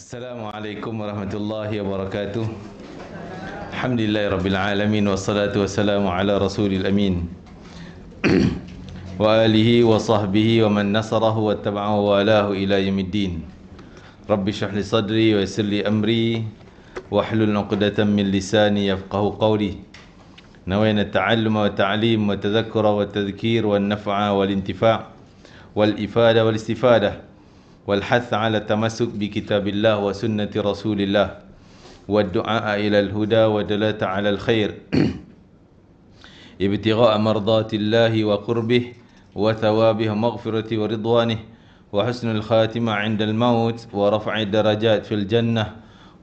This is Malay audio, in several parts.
السلام عليكم ورحمة الله وبركاته الحمد لله رب العالمين والصلاة والسلام على رسول الأمين وآله وصحبه ومن نصره واتبعه والاه إلى يوم الدين رب اشرح لي صدري ويسر لي أمري واحلل عقدة من لساني يفقه قولي نوينا التعلم والتعليم والتذكر والتذكير والنفع والانتفاع والإفادة والاستفادة والحث على التمسك بكتاب الله وسنة رسول الله والدعاء إلى الهدى ودلالة على الخير ابتغاء مرضات الله وقربه وثوابه مغفرة ورضوانه وحسن الخاتمة عند الموت ورفع الدرجات في الجنة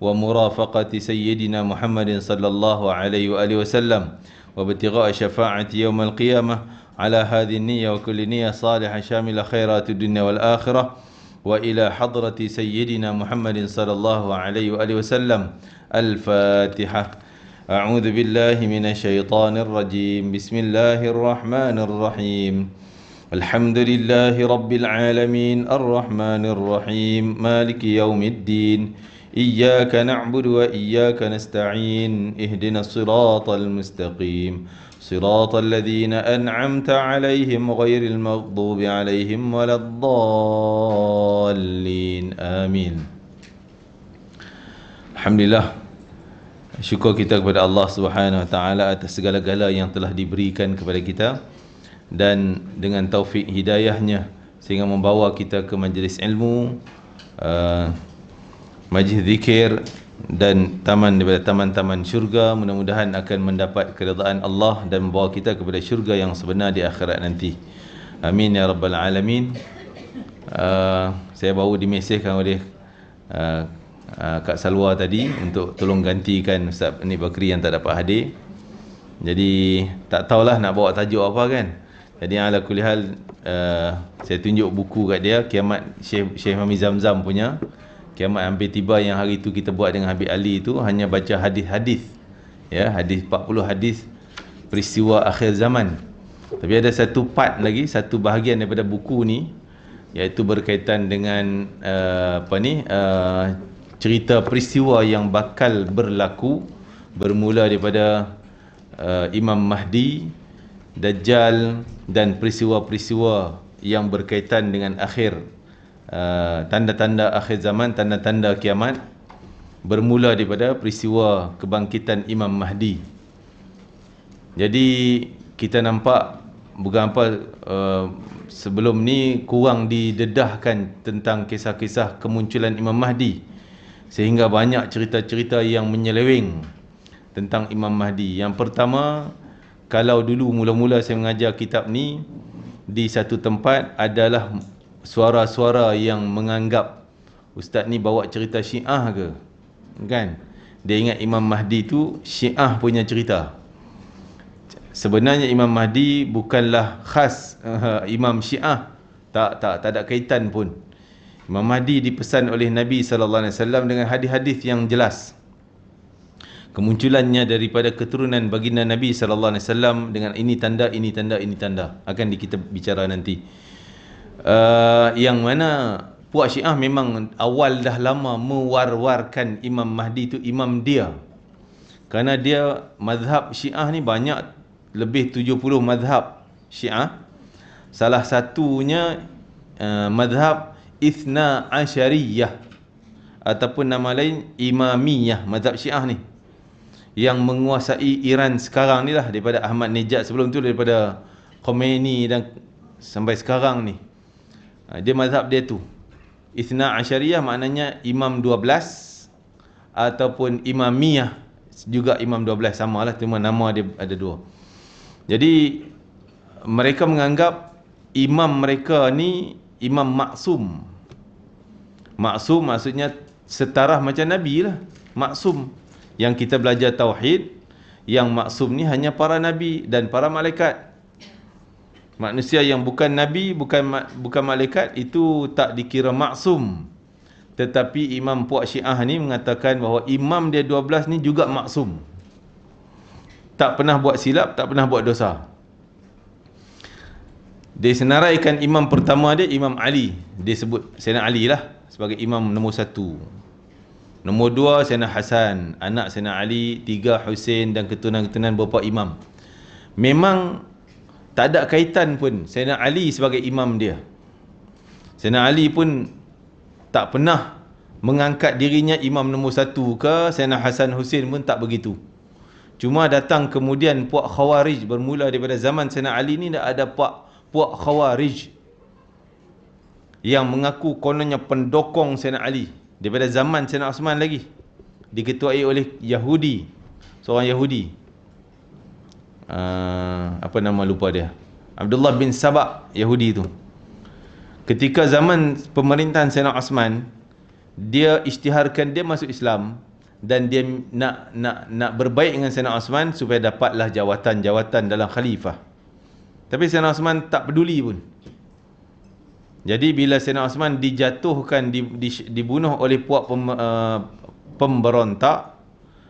ومرافقة سيدنا محمد صلى الله عليه وآله وسلم وابتغاء شفاعة يوم القيامة على هذه النية وكل نية صالحة شاملة خيرات الدنيا والآخرة وإلى حضرة سيدنا محمد صلى الله عليه وآله وسلم الفاتحة أعوذ بالله من الشيطان الرجيم بسم الله الرحمن الرحيم الحمد لله رب العالمين الرحمن الرحيم مالك يوم الدين إياك نعبد وإياك نستعين اهدنا الصراط المستقيم صراط الذين أنعمت عليهم غير المغضوب عليهم ولا الضالين آمين الحمد لله Syukur kita kepada Allah Subhanahu Wa Taala atas segala-gala yang telah diberikan kepada kita dan dengan taufik hidayahnya sehingga membawa kita ke majlis ilmu uh, majlis zikir dan taman daripada taman-taman syurga mudah-mudahan akan mendapat keredaan Allah dan membawa kita kepada syurga yang sebenar di akhirat nanti. Amin ya rabbal alamin. Uh, saya baru dimesejkan oleh uh, uh, Kak Salwa tadi untuk tolong gantikan Ustaz Ni Bakri yang tak dapat hadir. Jadi tak tahulah nak bawa tajuk apa kan. Jadi ala kulihal uh, saya tunjuk buku kat dia Kiamat Syekh Syekh Mami Zamzam punya kiamat hampir tiba yang hari itu kita buat dengan Habib Ali itu hanya baca hadis-hadis ya hadis 40 hadis peristiwa akhir zaman tapi ada satu part lagi satu bahagian daripada buku ni iaitu berkaitan dengan uh, apa ni uh, cerita peristiwa yang bakal berlaku bermula daripada uh, Imam Mahdi Dajjal dan peristiwa-peristiwa yang berkaitan dengan akhir Ah, tanda-tanda uh, akhir zaman, tanda-tanda kiamat bermula daripada peristiwa kebangkitan Imam Mahdi. Jadi kita nampak beberapa uh, ah, sebelum ni kurang didedahkan tentang kisah-kisah kemunculan Imam Mahdi sehingga banyak cerita-cerita yang menyeleweng tentang Imam Mahdi. Yang pertama, kalau dulu mula-mula saya mengajar kitab ni di satu tempat adalah suara-suara yang menganggap ustaz ni bawa cerita syiah ke kan dia ingat Imam Mahdi tu syiah punya cerita sebenarnya Imam Mahdi bukanlah khas uh, Imam Syiah tak tak tak ada kaitan pun Imam Mahdi dipesan oleh Nabi sallallahu alaihi wasallam dengan hadis-hadis yang jelas kemunculannya daripada keturunan baginda Nabi sallallahu alaihi wasallam dengan ini tanda ini tanda ini tanda akan kita bicara nanti uh, yang mana puak syiah memang awal dah lama mewar-warkan Imam Mahdi tu imam dia kerana dia mazhab syiah ni banyak lebih 70 mazhab syiah salah satunya uh, mazhab Ithna Asyariyah ataupun nama lain Imamiyah mazhab syiah ni yang menguasai Iran sekarang ni lah daripada Ahmad Nejat sebelum tu daripada Khomeini dan sampai sekarang ni Ah, dia mazhab dia tu Isna Asyariah maknanya Imam 12 Ataupun Imam Imamiyah Juga Imam 12 sama lah Cuma nama dia ada dua Jadi Mereka menganggap Imam mereka ni Imam Maksum Maksum maksudnya Setara macam Nabi lah Maksum Yang kita belajar Tauhid Yang Maksum ni hanya para Nabi Dan para Malaikat manusia yang bukan nabi bukan bukan malaikat itu tak dikira maksum tetapi imam puak syiah ni mengatakan bahawa imam dia 12 ni juga maksum tak pernah buat silap tak pernah buat dosa dia senaraikan imam pertama dia imam ali dia sebut sayyidina ali lah sebagai imam nombor satu nombor dua sayyidina hasan anak sayyidina ali tiga husain dan keturunan-keturunan bapa imam memang tak ada kaitan pun Sayyidina Ali sebagai imam dia Sayyidina Ali pun tak pernah mengangkat dirinya imam nombor satu ke Sayyidina Hasan Hussein pun tak begitu cuma datang kemudian puak khawarij bermula daripada zaman Sayyidina Ali ni dah ada puak puak khawarij yang mengaku kononnya pendokong Sayyidina Ali daripada zaman Sayyidina Osman lagi diketuai oleh Yahudi seorang Yahudi Ah, apa nama lupa dia Abdullah bin Sabak Yahudi tu ketika zaman pemerintahan Sayyidina Osman dia isytiharkan dia masuk Islam dan dia nak nak nak berbaik dengan Sayyidina Osman supaya dapatlah jawatan-jawatan dalam khalifah tapi Sayyidina Osman tak peduli pun jadi bila Sayyidina Osman dijatuhkan di, di, dibunuh oleh puak pem, uh, pemberontak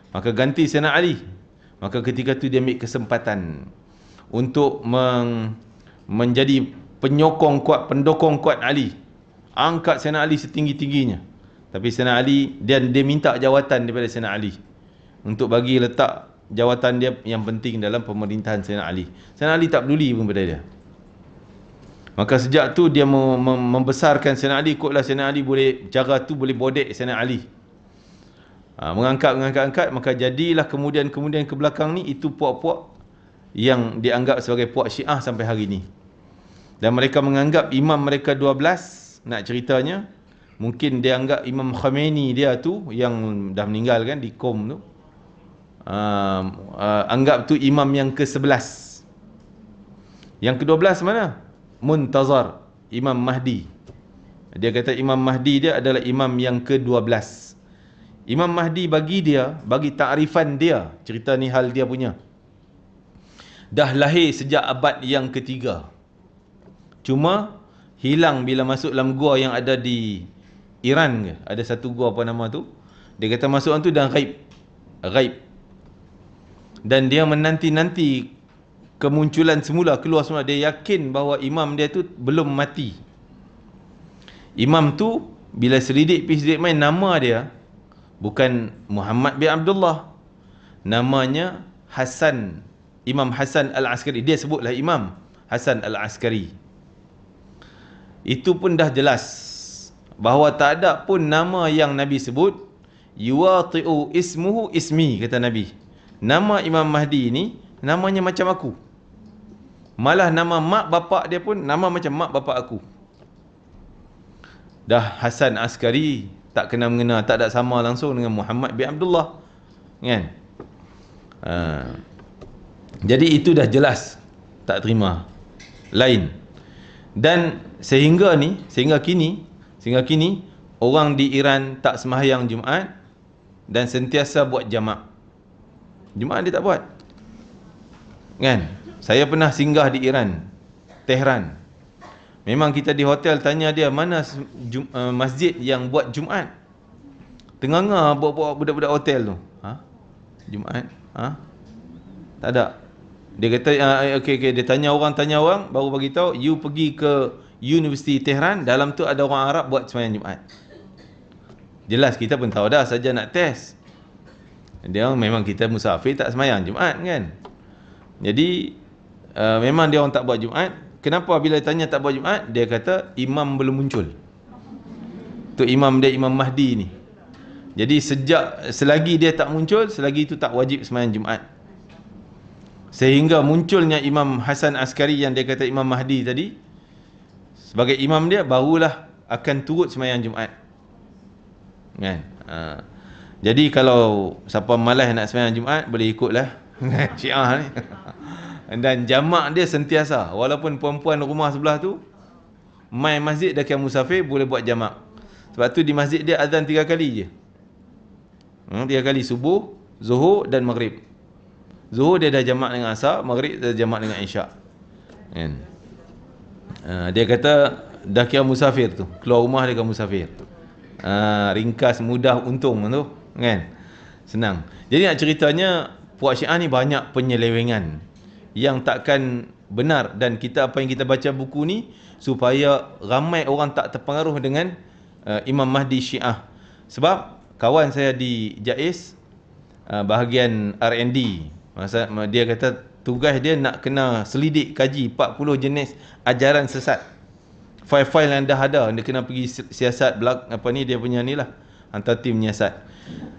maka ganti Sayyidina Ali Maka ketika tu dia ambil kesempatan untuk meng, menjadi penyokong kuat, pendokong kuat Ali. Angkat Sena Ali setinggi-tingginya. Tapi Sena Ali, dia, dia minta jawatan daripada Sena Ali. Untuk bagi letak jawatan dia yang penting dalam pemerintahan Sena Ali. Sena Ali tak peduli pun pada dia. Maka sejak tu dia membesarkan Sena Ali. Ikutlah Sena Ali boleh, cara tu boleh bodek Sena Sena Ali ha, mengangkat mengangkat angkat maka jadilah kemudian kemudian ke belakang ni itu puak-puak yang dianggap sebagai puak Syiah sampai hari ini dan mereka menganggap imam mereka 12 nak ceritanya mungkin dia anggap imam Khomeini dia tu yang dah meninggal kan di Qom tu uh, uh, anggap tu imam yang ke-11 yang ke-12 mana Muntazar imam Mahdi dia kata imam Mahdi dia adalah imam yang ke-12 Imam Mahdi bagi dia, bagi takrifan dia, cerita ni hal dia punya. Dah lahir sejak abad yang ketiga. Cuma hilang bila masuk dalam gua yang ada di Iran ke? Ada satu gua apa nama tu? Dia kata masuk tu dan ghaib. Ghaib. Dan dia menanti-nanti kemunculan semula, keluar semula. Dia yakin bahawa imam dia tu belum mati. Imam tu bila selidik pis main nama dia bukan Muhammad bin Abdullah namanya Hasan Imam Hasan Al-Askari dia sebutlah Imam Hasan Al-Askari itu pun dah jelas bahawa tak ada pun nama yang Nabi sebut yuwati'u ismuhu ismi kata Nabi nama Imam Mahdi ni namanya macam aku malah nama mak bapak dia pun nama macam mak bapak aku dah Hasan Askari tak kena mengena tak ada sama langsung dengan Muhammad bin Abdullah kan ha. jadi itu dah jelas tak terima lain dan sehingga ni sehingga kini sehingga kini orang di Iran tak semahyang Jumaat dan sentiasa buat jamak Jumaat dia tak buat kan saya pernah singgah di Iran Tehran Memang kita di hotel tanya dia mana eh, masjid yang buat Jumaat. Tengah-tengah buat-buat budak-budak hotel tu. Ha? Jumaat? Ha? Tak ada. Dia kata ah, ah, okey okey dia tanya orang tanya orang baru bagi tahu you pergi ke Universiti Tehran dalam tu ada orang Arab buat sembahyang Jumaat. Jelas kita pun tahu dah saja nak test. Dia orang memang kita musafir tak sembahyang Jumaat kan. Jadi uh, memang dia orang tak buat Jumaat Kenapa bila tanya tak buat Jumaat Dia kata imam belum muncul Tu imam dia imam Mahdi ni Jadi sejak Selagi dia tak muncul Selagi itu tak wajib semayang Jumaat Sehingga munculnya imam Hasan Askari Yang dia kata imam Mahdi tadi Sebagai imam dia Barulah akan turut semayang Jumaat Kan ha. Jadi kalau Siapa malas nak semayang Jumaat Boleh ikutlah Syiah ni dan jamak dia sentiasa walaupun perempuan rumah sebelah tu main masjid dah kiam musafir boleh buat jamak sebab tu di masjid dia azan tiga kali je hmm, tiga kali subuh zuhur dan maghrib zuhur dia dah jamak dengan asar maghrib dia dah jamak dengan isyak kan ah, dia kata dah kiam musafir tu keluar rumah dia kiam musafir uh, ringkas mudah untung tu kan senang jadi nak ceritanya puak syiah ni banyak penyelewengan yang takkan benar dan kita apa yang kita baca buku ni supaya ramai orang tak terpengaruh dengan uh, Imam Mahdi Syiah. Sebab kawan saya di JAIS uh, bahagian R&D masa dia kata tugas dia nak kena selidik kaji 40 jenis ajaran sesat. File-file yang dah ada dia kena pergi siasat belak apa ni dia punya ni lah hantar tim menyiasat.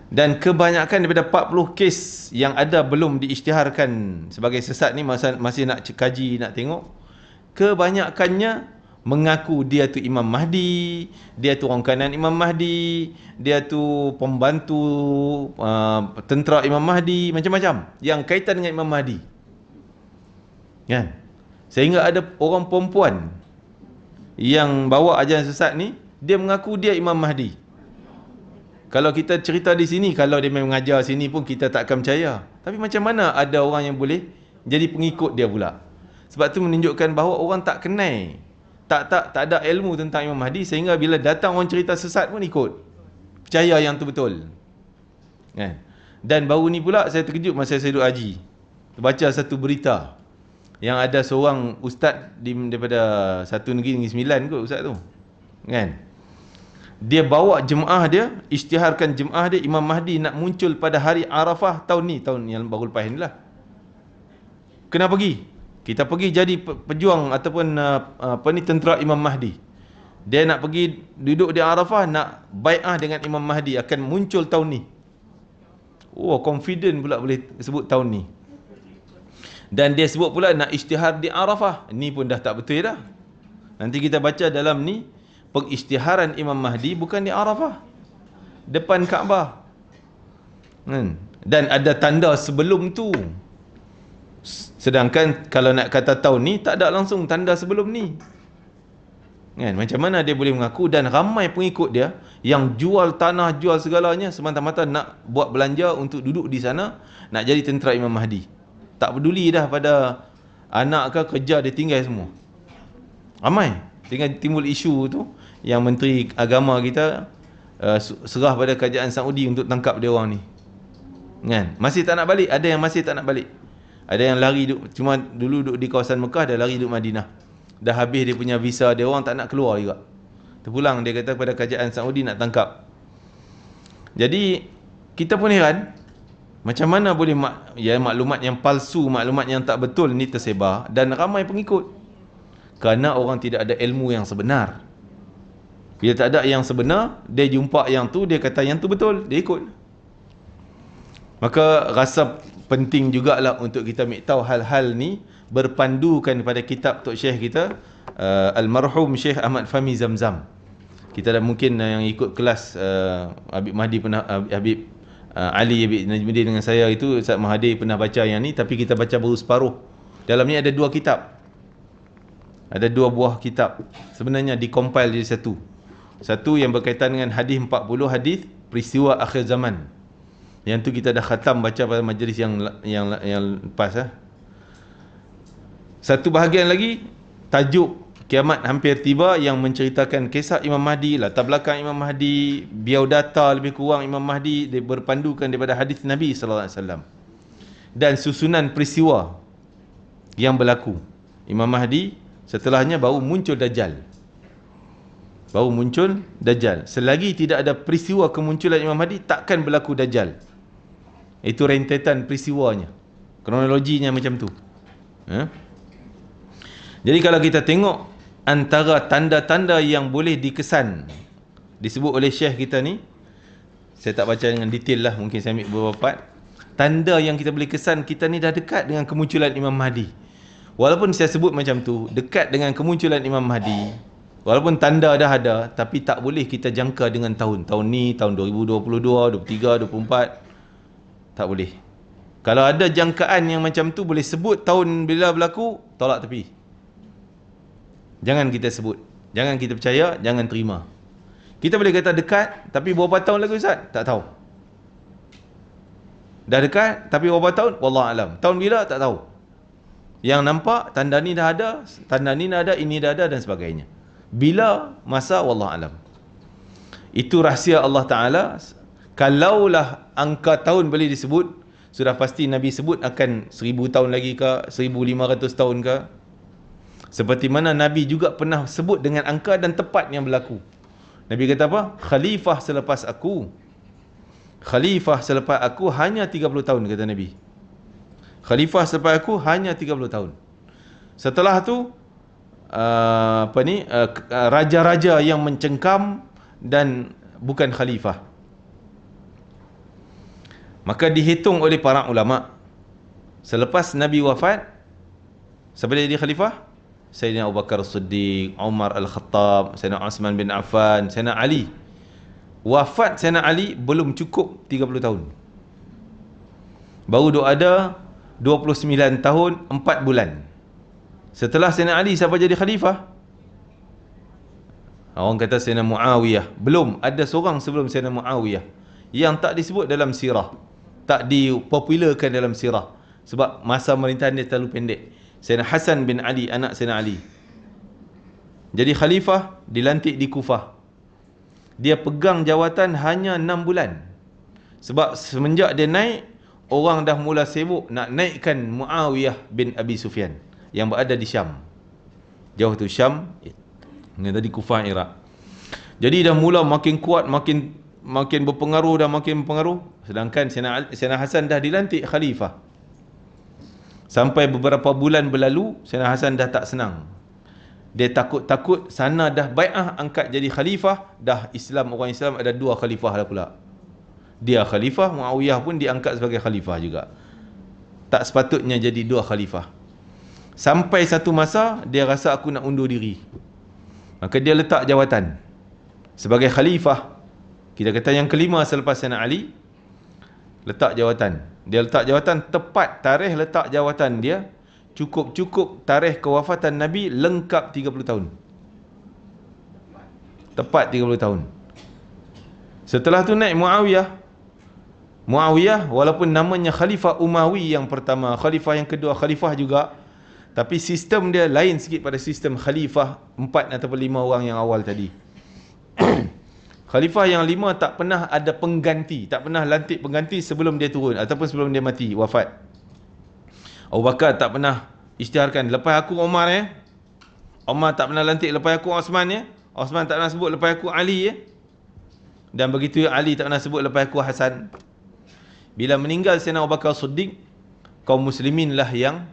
Dan kebanyakan daripada 40 kes yang ada belum diisytiharkan sebagai sesat ni masa, masih nak kaji, nak tengok. Kebanyakannya mengaku dia tu Imam Mahdi, dia tu orang kanan Imam Mahdi, dia tu pembantu uh, tentera Imam Mahdi, macam-macam yang kaitan dengan Imam Mahdi. Kan? Sehingga ada orang perempuan yang bawa ajaran sesat ni, dia mengaku dia Imam Mahdi. Mahdi. Kalau kita cerita di sini, kalau dia mengajar sini pun kita tak akan percaya. Tapi macam mana ada orang yang boleh jadi pengikut dia pula? Sebab tu menunjukkan bahawa orang tak kenal. Tak tak tak ada ilmu tentang Imam Mahdi sehingga bila datang orang cerita sesat pun ikut. Percaya yang tu betul. Kan? Dan baru ni pula saya terkejut masa saya duduk haji. Terbaca satu berita yang ada seorang ustaz di, daripada satu negeri negeri sembilan kot ustaz tu. Kan? dia bawa jemaah dia, isytiharkan jemaah dia, Imam Mahdi nak muncul pada hari Arafah tahun ni, tahun yang baru lepas ni lah. Kena pergi. Kita pergi jadi pejuang ataupun uh, apa ni, tentera Imam Mahdi. Dia nak pergi duduk di Arafah, nak bai'ah dengan Imam Mahdi, akan muncul tahun ni. Oh, confident pula boleh sebut tahun ni. Dan dia sebut pula nak isytihar di Arafah. Ni pun dah tak betul dah. Nanti kita baca dalam ni, pengisytiharan Imam Mahdi bukan di Arafah depan Kaabah hmm. dan ada tanda sebelum tu sedangkan kalau nak kata tahu ni tak ada langsung tanda sebelum ni kan macam mana dia boleh mengaku dan ramai pengikut dia yang jual tanah jual segalanya semata-mata nak buat belanja untuk duduk di sana nak jadi tentera Imam Mahdi tak peduli dah pada anak ke kerja dia tinggal semua ramai dengan timbul isu tu yang menteri agama kita uh, serah pada kerajaan Saudi untuk tangkap dia orang ni. Kan? Masih tak nak balik, ada yang masih tak nak balik. Ada yang lari duk cuma dulu duduk di kawasan Mekah dah lari duk Madinah. Dah habis dia punya visa dia orang tak nak keluar juga. Terpulang dia kata pada kerajaan Saudi nak tangkap. Jadi kita pun heran macam mana boleh mak, ya, maklumat yang palsu, maklumat yang tak betul ni tersebar dan ramai pengikut. Kerana orang tidak ada ilmu yang sebenar. Bila tak ada yang sebenar, dia jumpa yang tu, dia kata yang tu betul, dia ikut. Maka rasa penting jugalah untuk kita ambil tahu hal-hal ni berpandukan pada kitab Tok Syekh kita, uh, Almarhum Syekh Ahmad Fahmi Zamzam. Kita dah mungkin uh, yang ikut kelas uh, Habib Mahdi pernah, uh, Habib uh, Ali Habib Najmuddin dengan saya itu, Ustaz Mahathir pernah baca yang ni, tapi kita baca baru separuh. Dalam ni ada dua kitab. Ada dua buah kitab. Sebenarnya dikompil jadi satu. Satu yang berkaitan dengan hadis 40 hadis peristiwa akhir zaman. Yang tu kita dah khatam baca pada majlis yang yang yang lepas ah. Satu bahagian lagi tajuk kiamat hampir tiba yang menceritakan kisah Imam Mahdi, latar belakang Imam Mahdi, biodata lebih kurang Imam Mahdi berpandukan daripada hadis Nabi sallallahu alaihi wasallam. Dan susunan peristiwa yang berlaku. Imam Mahdi setelahnya baru muncul Dajjal baru muncul dajjal selagi tidak ada peristiwa kemunculan Imam Mahdi takkan berlaku dajjal itu rentetan peristiwanya kronologinya macam tu ya? jadi kalau kita tengok antara tanda-tanda yang boleh dikesan disebut oleh syekh kita ni saya tak baca dengan detail lah mungkin saya ambil beberapa part tanda yang kita boleh kesan kita ni dah dekat dengan kemunculan Imam Mahdi walaupun saya sebut macam tu dekat dengan kemunculan Imam Mahdi Walaupun tanda dah ada tapi tak boleh kita jangka dengan tahun. Tahun ni, tahun 2022, 2023, 2024 tak boleh. Kalau ada jangkaan yang macam tu boleh sebut tahun bila berlaku, tolak tepi. Jangan kita sebut. Jangan kita percaya, jangan terima. Kita boleh kata dekat tapi berapa tahun lagi Ustaz? Tak tahu. Dah dekat tapi berapa tahun? Wallah alam. Tahun bila tak tahu. Yang nampak tanda ni dah ada, tanda ni dah ada, ini dah ada dan sebagainya bila masa Allah alam itu rahsia Allah taala kalaulah angka tahun boleh disebut sudah pasti nabi sebut akan seribu tahun lagi ke ratus tahun ke seperti mana nabi juga pernah sebut dengan angka dan tepat yang berlaku nabi kata apa khalifah selepas aku khalifah selepas aku hanya 30 tahun kata nabi khalifah selepas aku hanya 30 tahun setelah tu Uh, apa ni uh, uh, raja-raja uh, yang mencengkam dan bukan khalifah maka dihitung oleh para ulama selepas nabi wafat siapa jadi khalifah Sayyidina Abu Bakar Siddiq, Umar Al-Khattab, Sayyidina Uthman bin Affan, Sayyidina Ali. Wafat Sayyidina Ali belum cukup 30 tahun. Baru dok ada 29 tahun 4 bulan. Setelah Sayyidina Ali siapa jadi khalifah? Orang kata Sayyidina Muawiyah. Belum ada seorang sebelum Sayyidina Muawiyah yang tak disebut dalam sirah. Tak dipopularkan dalam sirah sebab masa pemerintahan dia terlalu pendek. Sayyidina Hasan bin Ali anak Sayyidina Ali. Jadi khalifah dilantik di Kufah. Dia pegang jawatan hanya 6 bulan. Sebab semenjak dia naik, orang dah mula sibuk nak naikkan Muawiyah bin Abi Sufyan yang berada di Syam. Jauh tu Syam yang tadi Kufah Iraq. Jadi dah mula makin kuat, makin makin berpengaruh dan makin berpengaruh sedangkan Sena, Hasan dah dilantik khalifah. Sampai beberapa bulan berlalu, Sena Hasan dah tak senang. Dia takut-takut sana dah bai'ah angkat jadi khalifah, dah Islam orang Islam ada dua khalifah lah pula. Dia khalifah, Muawiyah pun diangkat sebagai khalifah juga. Tak sepatutnya jadi dua khalifah. Sampai satu masa dia rasa aku nak undur diri. Maka dia letak jawatan sebagai khalifah. Kita kata yang kelima selepas Sayyidina Ali letak jawatan. Dia letak jawatan tepat tarikh letak jawatan dia cukup-cukup tarikh kewafatan Nabi lengkap 30 tahun. Tepat 30 tahun. Setelah tu naik Muawiyah. Muawiyah walaupun namanya Khalifah Umawi yang pertama, Khalifah yang kedua, Khalifah juga tapi sistem dia lain sikit pada sistem khalifah empat ataupun lima orang yang awal tadi. khalifah yang lima tak pernah ada pengganti. Tak pernah lantik pengganti sebelum dia turun ataupun sebelum dia mati, wafat. Abu Bakar tak pernah isytiharkan lepas aku Omar ya. Omar tak pernah lantik lepas aku Osman ya. Osman tak pernah sebut lepas aku Ali ya. Dan begitu Ali tak pernah sebut lepas aku Hasan. Bila meninggal Sayyidina Abu Bakar Siddiq, kaum muslimin lah yang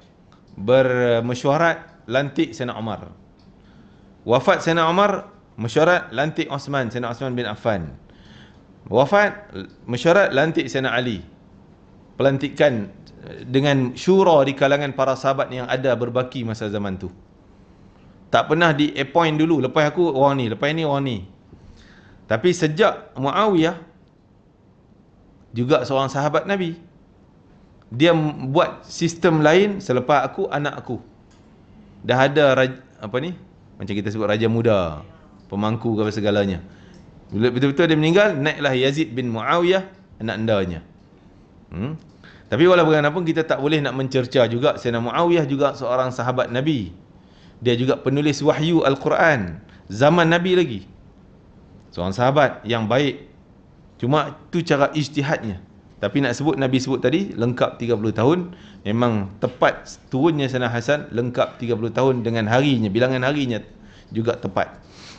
bermesyuarat lantik Sena Umar. Wafat Sena Umar, mesyuarat lantik Osman, Sena Osman bin Affan. Wafat, mesyuarat lantik Sena Ali. Pelantikan dengan syura di kalangan para sahabat yang ada berbaki masa zaman tu. Tak pernah di-appoint dulu. Lepas aku, orang ni. Lepas ni, orang ni. Tapi sejak Muawiyah, juga seorang sahabat Nabi, dia buat sistem lain selepas aku anak aku dah ada raja, apa ni macam kita sebut raja muda pemangku ke segalanya bila betul-betul dia meninggal naiklah Yazid bin Muawiyah anak andanya hmm? tapi walaupun bagaimanapun kita tak boleh nak mencerca juga Sayyidina Muawiyah juga seorang sahabat Nabi dia juga penulis wahyu Al-Quran zaman Nabi lagi seorang sahabat yang baik cuma tu cara ijtihadnya tapi nak sebut Nabi sebut tadi lengkap 30 tahun memang tepat turunnya Sana Hasan lengkap 30 tahun dengan harinya bilangan harinya juga tepat.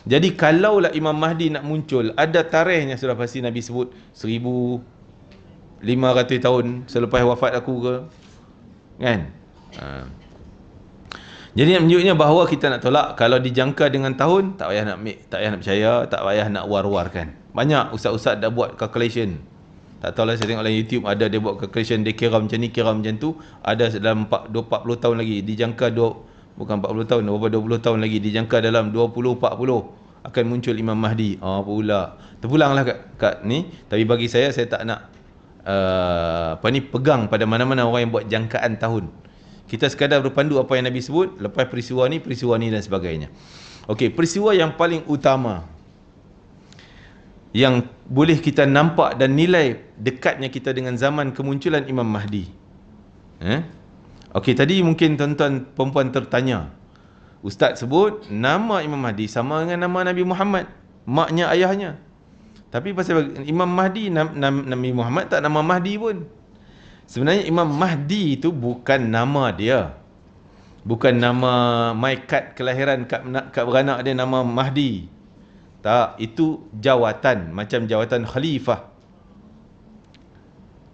Jadi kalaulah Imam Mahdi nak muncul ada tarikhnya sudah pasti Nabi sebut 1500 tahun selepas wafat aku ke. Kan? Ha. Jadi menunjuknya bahawa kita nak tolak kalau dijangka dengan tahun tak payah nak tak payah nak percaya, tak payah nak war-warkan. Banyak ustaz-ustaz dah buat calculation tak tahulah saya tengok dalam YouTube ada dia buat calculation dia kira macam ni, kira macam tu. Ada dalam 4, 40 tahun lagi. Dijangka dua bukan 40 tahun, berapa 20 tahun lagi. Dijangka dalam 20, 40 akan muncul Imam Mahdi. Ah oh, pula. Terpulanglah kat, kat ni. Tapi bagi saya, saya tak nak uh, apa ni pegang pada mana-mana orang yang buat jangkaan tahun. Kita sekadar berpandu apa yang Nabi sebut. Lepas peristiwa ni, peristiwa ni dan sebagainya. Okey, peristiwa yang paling utama yang boleh kita nampak dan nilai dekatnya kita dengan zaman kemunculan Imam Mahdi. Eh? Okey, tadi mungkin tuan-tuan perempuan tertanya. Ustaz sebut nama Imam Mahdi sama dengan nama Nabi Muhammad, maknya ayahnya. Tapi pasal Imam Mahdi Nabi Muhammad tak nama Mahdi pun. Sebenarnya Imam Mahdi itu bukan nama dia. Bukan nama maikat kelahiran kat, kat beranak dia nama Mahdi. Tak, itu jawatan macam jawatan khalifah.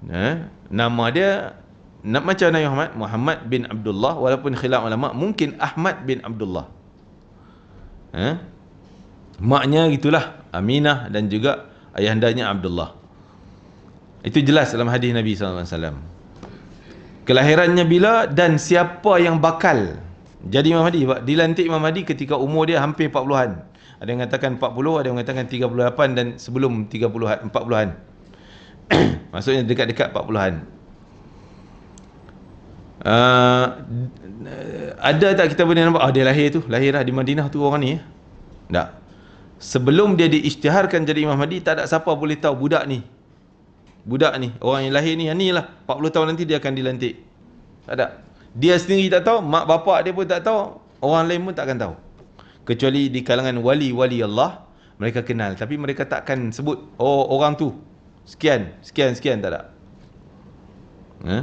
Eh? Nama dia nak macam Nabi Muhammad Muhammad bin Abdullah walaupun khilaf ulama mungkin Ahmad bin Abdullah. Eh? Maknya gitulah Aminah dan juga ayahandanya Abdullah. Itu jelas dalam hadis Nabi SAW Kelahirannya bila dan siapa yang bakal jadi Imam Mahdi? Dilantik Imam Mahdi ketika umur dia hampir 40-an. Ada yang mengatakan 40, ada yang mengatakan 38 dan sebelum 30 40-an. Maksudnya dekat-dekat 40-an. Uh, ah, ada tak kita boleh nampak? Ah dia lahir tu, lahirlah di Madinah tu orang ni. Ya? Tak. Sebelum dia diisytiharkan jadi Imam Mahdi, tak ada siapa boleh tahu budak ni. Budak ni, orang yang lahir ni, yang ni lah. 40 tahun nanti dia akan dilantik. Tak ada. Dia sendiri tak tahu, mak bapak dia pun tak tahu, orang lain pun tak akan tahu kecuali di kalangan wali-wali Allah mereka kenal tapi mereka takkan sebut oh orang tu sekian sekian sekian tak ada ha?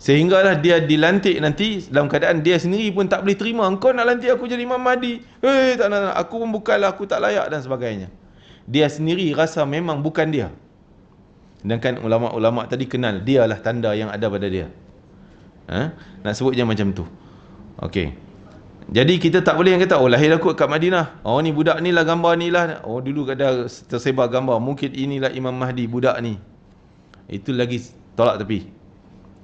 sehinggalah dia dilantik nanti dalam keadaan dia sendiri pun tak boleh terima engkau nak lantik aku jadi imam mahdi hey, eh, tak nak, nak aku pun bukanlah aku tak layak dan sebagainya dia sendiri rasa memang bukan dia sedangkan ulama-ulama tadi kenal dialah tanda yang ada pada dia ha? nak sebut je macam tu okey jadi kita tak boleh kata, oh lahir aku kat Madinah. Oh ni budak ni lah gambar ni lah. Oh dulu ada tersebar gambar. Mungkin inilah Imam Mahdi budak ni. Itu lagi tolak tepi.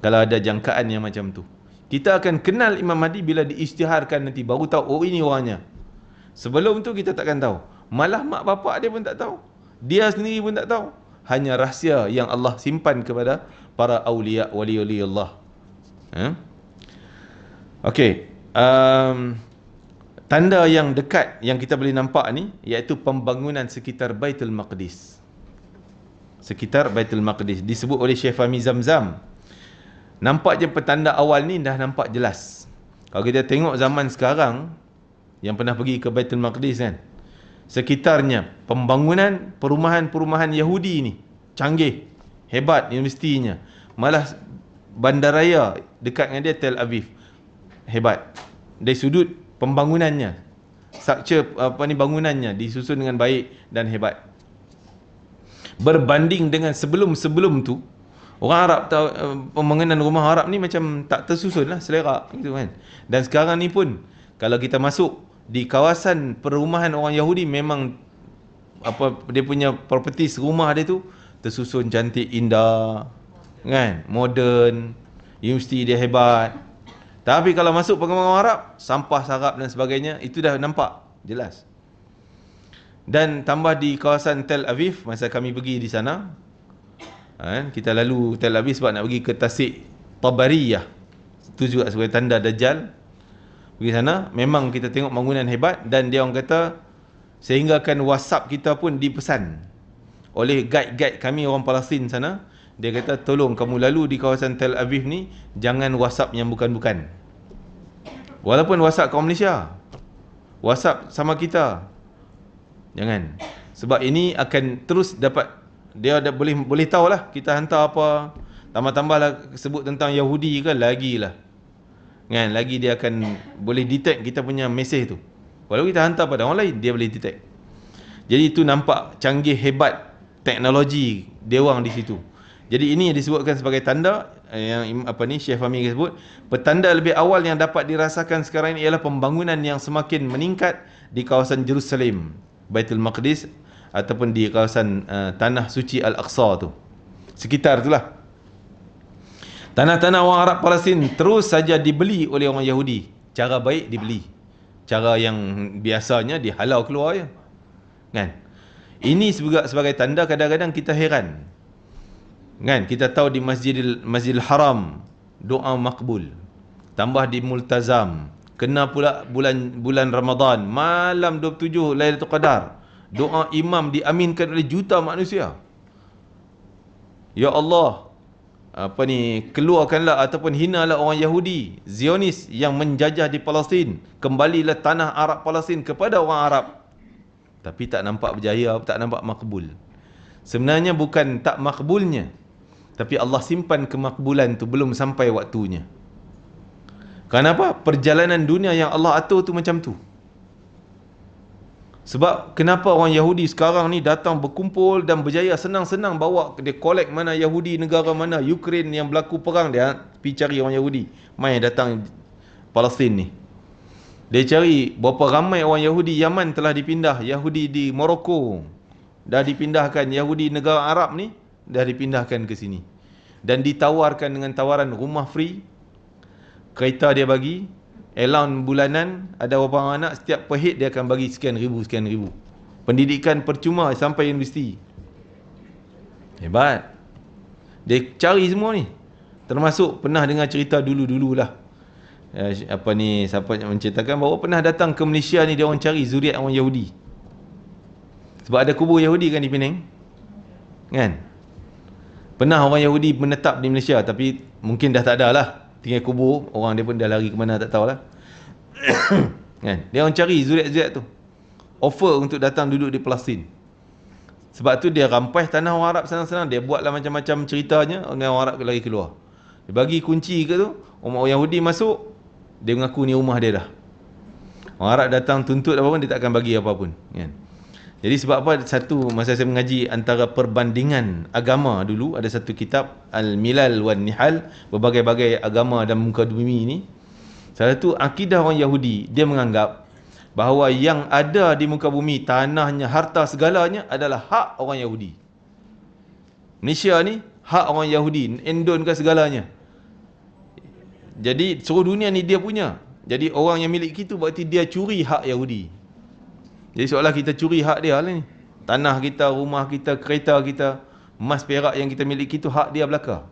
Kalau ada jangkaan yang macam tu. Kita akan kenal Imam Mahdi bila diisytiharkan nanti. Baru tahu, oh ini orangnya. Sebelum tu kita takkan tahu. Malah mak bapak dia pun tak tahu. Dia sendiri pun tak tahu. Hanya rahsia yang Allah simpan kepada para awliya wali-wali Allah. Eh? Okey um, tanda yang dekat yang kita boleh nampak ni iaitu pembangunan sekitar Baitul Maqdis. Sekitar Baitul Maqdis disebut oleh Syekh Fahmi Zamzam. Nampak je petanda awal ni dah nampak jelas. Kalau kita tengok zaman sekarang yang pernah pergi ke Baitul Maqdis kan. Sekitarnya pembangunan perumahan-perumahan Yahudi ni canggih, hebat universitinya. Malah bandaraya dekat dengan dia Tel Aviv hebat dari sudut pembangunannya structure apa ni bangunannya disusun dengan baik dan hebat berbanding dengan sebelum-sebelum tu orang Arab tahu eh, pembangunan rumah Arab ni macam tak tersusun lah selera gitu kan dan sekarang ni pun kalau kita masuk di kawasan perumahan orang Yahudi memang apa dia punya property rumah dia tu tersusun cantik indah kan modern universiti dia hebat tapi kalau masuk pengembangan Arab, sampah sarap dan sebagainya, itu dah nampak jelas. Dan tambah di kawasan Tel Aviv, masa kami pergi di sana, kan, kita lalu Tel Aviv sebab nak pergi ke Tasik Tabariyah. Itu juga sebagai tanda Dajjal. Pergi sana, memang kita tengok bangunan hebat dan dia orang kata, sehinggakan WhatsApp kita pun dipesan oleh guide-guide kami orang Palestin sana, dia kata tolong kamu lalu di kawasan Tel Aviv ni jangan WhatsApp yang bukan-bukan. Walaupun WhatsApp kaum Malaysia. WhatsApp sama kita. Jangan. Sebab ini akan terus dapat dia ada boleh boleh tahu lah kita hantar apa. tambah tambah lah sebut tentang Yahudi ke lah, Kan lagi dia akan boleh detect kita punya mesej tu. Walaupun kita hantar pada orang lain dia boleh detect. Jadi itu nampak canggih hebat teknologi dia orang di situ. Jadi ini yang disebutkan sebagai tanda eh, yang apa ni Syekh Fahmi sebut, petanda lebih awal yang dapat dirasakan sekarang ini ialah pembangunan yang semakin meningkat di kawasan Jerusalem, Baitul Maqdis ataupun di kawasan uh, tanah suci Al-Aqsa tu. Sekitar itulah. Tanah-tanah orang Arab Palestin terus saja dibeli oleh orang Yahudi. Cara baik dibeli. Cara yang biasanya dihalau keluar je. Ya. Kan? Ini sebagai, sebagai tanda kadang-kadang kita heran. Kan kita tahu di Masjid Masjid Haram doa makbul. Tambah di Multazam. Kena pula bulan bulan Ramadan malam 27 Lailatul Qadar. Doa imam diaminkan oleh juta manusia. Ya Allah apa ni keluarkanlah ataupun hinalah orang Yahudi Zionis yang menjajah di Palestin kembalilah tanah Arab Palestin kepada orang Arab tapi tak nampak berjaya tak nampak makbul sebenarnya bukan tak makbulnya tapi Allah simpan kemakbulan tu belum sampai waktunya. Kenapa? Perjalanan dunia yang Allah atur tu macam tu. Sebab kenapa orang Yahudi sekarang ni datang berkumpul dan berjaya senang-senang bawa dia kolek mana Yahudi negara mana Ukraine yang berlaku perang dia pergi cari orang Yahudi main datang Palestin ni. Dia cari berapa ramai orang Yahudi Yaman telah dipindah, Yahudi di Morocco dah dipindahkan, Yahudi negara Arab ni dah dipindahkan ke sini dan ditawarkan dengan tawaran rumah free kereta dia bagi allowance bulanan ada berapa anak setiap per dia akan bagi sekian ribu sekian ribu pendidikan percuma sampai universiti hebat dia cari semua ni termasuk pernah dengar cerita dulu-dululah dulu eh, apa ni siapa yang menceritakan bahawa pernah datang ke Malaysia ni dia orang cari zuriat orang Yahudi sebab ada kubur Yahudi kan di Penang kan Pernah orang Yahudi menetap di Malaysia tapi mungkin dah tak ada lah. Tinggal kubur, orang dia pun dah lari ke mana tak tahulah. kan? Dia orang cari zuriat-zuriat tu. Offer untuk datang duduk di Palestin. Sebab tu dia rampas tanah orang Arab senang-senang. Dia buatlah macam-macam ceritanya dengan orang Arab lari keluar. Dia bagi kunci ke tu, orang Yahudi masuk, dia mengaku ni rumah dia dah. Orang Arab datang tuntut apa pun, dia tak akan bagi apa pun. Kan? Jadi sebab apa satu masa saya mengaji antara perbandingan agama dulu ada satu kitab Al-Milal wan Nihal berbagai-bagai agama dan muka bumi ini. Salah satu akidah orang Yahudi dia menganggap bahawa yang ada di muka bumi tanahnya harta segalanya adalah hak orang Yahudi. Malaysia ni hak orang Yahudi, Indon ke segalanya. Jadi seluruh dunia ni dia punya. Jadi orang yang milik itu berarti dia curi hak Yahudi. Jadi seolah kita curi hak dia lah ni. Tanah kita, rumah kita, kereta kita, emas perak yang kita miliki tu hak dia belaka.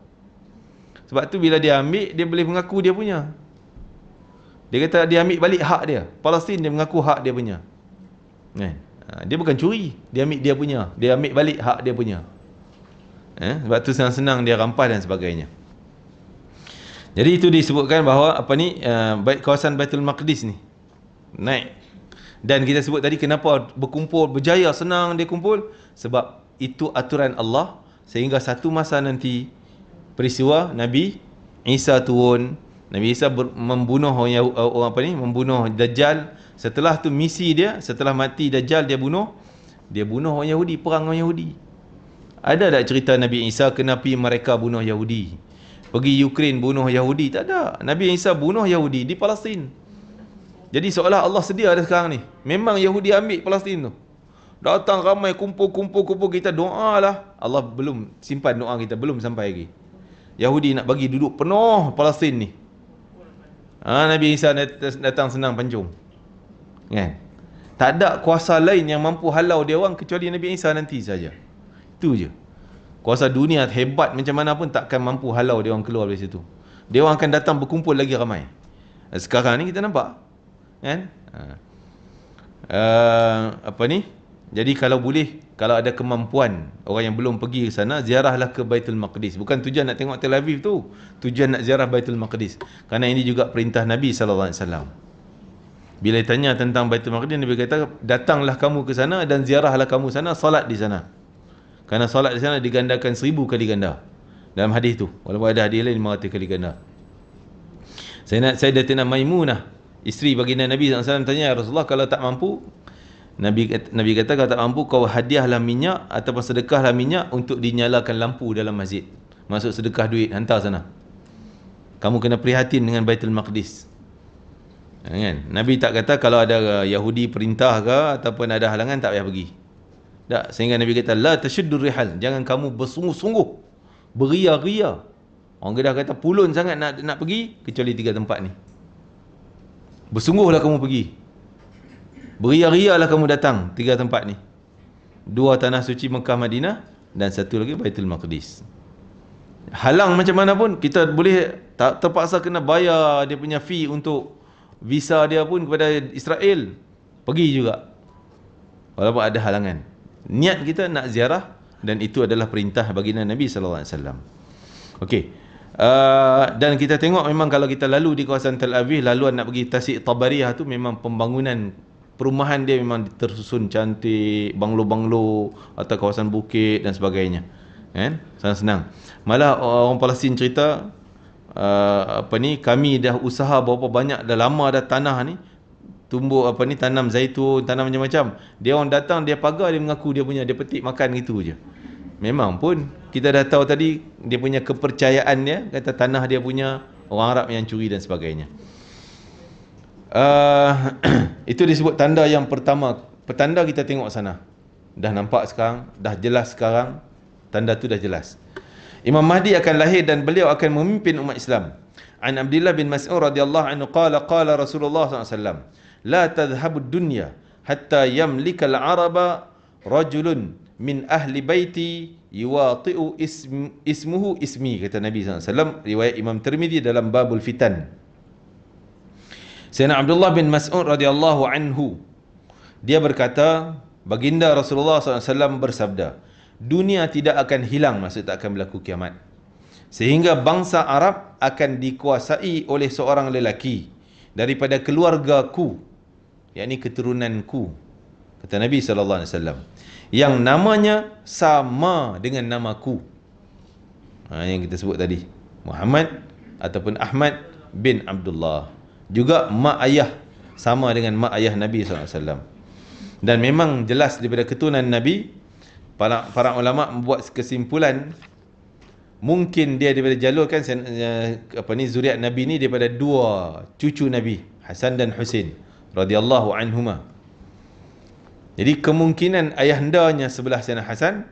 Sebab tu bila dia ambil, dia boleh mengaku dia punya. Dia kata dia ambil balik hak dia. Palestin dia mengaku hak dia punya. Eh. Ha, dia bukan curi. Dia ambil dia punya. Dia ambil balik hak dia punya. Eh. Sebab tu senang-senang dia rampas dan sebagainya. Jadi itu disebutkan bahawa apa ni uh, kawasan Baitul Maqdis ni naik dan kita sebut tadi kenapa berkumpul berjaya senang dia kumpul sebab itu aturan Allah sehingga satu masa nanti peristiwa Nabi Isa turun Nabi Isa membunuh orang, eh, orang apa ni membunuh Dajjal setelah tu misi dia setelah mati Dajjal dia bunuh dia bunuh orang Yahudi perang orang Yahudi ada tak cerita Nabi Isa kenapa mereka bunuh Yahudi pergi Ukraine bunuh Yahudi tak ada Nabi Isa bunuh Yahudi di Palestin jadi seolah Allah sedia ada sekarang ni. Memang Yahudi ambil Palestin tu. Datang ramai kumpul-kumpul-kumpul kita doa lah. Allah belum simpan doa kita. Belum sampai lagi. Yahudi nak bagi duduk penuh Palestin ni. Ha, Nabi Isa datang senang pancung. Kan? Tak ada kuasa lain yang mampu halau dia orang kecuali Nabi Isa nanti saja. Itu je. Kuasa dunia hebat macam mana pun takkan mampu halau dia orang keluar dari situ. Dia orang akan datang berkumpul lagi ramai. Sekarang ni kita nampak kan uh, apa ni jadi kalau boleh kalau ada kemampuan orang yang belum pergi ke sana ziarahlah ke Baitul Maqdis bukan tujuan nak tengok Tel Aviv tu tujuan nak ziarah Baitul Maqdis kerana ini juga perintah Nabi sallallahu alaihi wasallam bila tanya tentang Baitul Maqdis Nabi kata datanglah kamu ke sana dan ziarahlah kamu sana solat di sana kerana solat di sana digandakan seribu kali ganda dalam hadis tu walaupun ada hadis lain 500 kali ganda saya nak saya datang Maimunah isteri baginda Nabi SAW tanya ya Rasulullah kalau tak mampu Nabi kata, Nabi kata kalau tak mampu kau hadiahlah minyak ataupun sedekahlah minyak untuk dinyalakan lampu dalam masjid masuk sedekah duit hantar sana kamu kena prihatin dengan Baitul Maqdis ha, kan? Nabi tak kata kalau ada uh, Yahudi perintah ke ataupun ada halangan tak payah pergi tak sehingga Nabi kata la tashuddur rihal jangan kamu bersungguh-sungguh beria-ria orang kata pulun sangat nak nak pergi kecuali tiga tempat ni Bersungguhlah kamu pergi. Beria-rialah kamu datang tiga tempat ni. Dua tanah suci Mekah Madinah dan satu lagi Baitul Maqdis. Halang macam mana pun kita boleh tak terpaksa kena bayar dia punya fee untuk visa dia pun kepada Israel. Pergi juga. Walaupun ada halangan. Niat kita nak ziarah dan itu adalah perintah bagi Nabi sallallahu alaihi wasallam. Okey. Uh, dan kita tengok memang kalau kita lalu di kawasan Tel Aviv lalu nak pergi Tasik Tabariah tu memang pembangunan perumahan dia memang tersusun cantik banglo-banglo atau kawasan bukit dan sebagainya kan sangat senang malah orang Palestin cerita uh, apa ni kami dah usaha berapa banyak dah lama dah tanah ni tumbuh apa ni tanam zaitun tanam macam-macam dia orang datang dia pagar dia mengaku dia punya dia petik makan gitu je memang pun kita dah tahu tadi dia punya kepercayaan dia kata tanah dia punya orang Arab yang curi dan sebagainya uh, itu disebut tanda yang pertama petanda kita tengok sana dah nampak sekarang dah jelas sekarang tanda tu dah jelas Imam Mahdi akan lahir dan beliau akan memimpin umat Islam An Abdullah bin Mas'ud radhiyallahu anhu qala qala Rasulullah sallallahu alaihi wasallam la tadhhabu dunya hatta yamlika al-araba rajulun min ahli baiti yuwati'u ism, ismuhu ismi kata Nabi SAW riwayat Imam Tirmizi dalam babul fitan Sayyidina Abdullah bin Mas'ud radhiyallahu anhu dia berkata baginda Rasulullah SAW bersabda dunia tidak akan hilang maksud tak akan berlaku kiamat sehingga bangsa Arab akan dikuasai oleh seorang lelaki daripada keluargaku yakni keturunanku kata Nabi sallallahu yang namanya sama dengan namaku. Ha, yang kita sebut tadi. Muhammad ataupun Ahmad bin Abdullah. Juga mak ayah sama dengan mak ayah Nabi SAW. Dan memang jelas daripada ketunan Nabi, para, para ulama membuat kesimpulan mungkin dia daripada jalur kan eh, apa ni zuriat nabi ni daripada dua cucu nabi Hasan dan Husin radhiyallahu anhumah jadi kemungkinan ayah ayahandanya sebelah Sayyidina Hasan,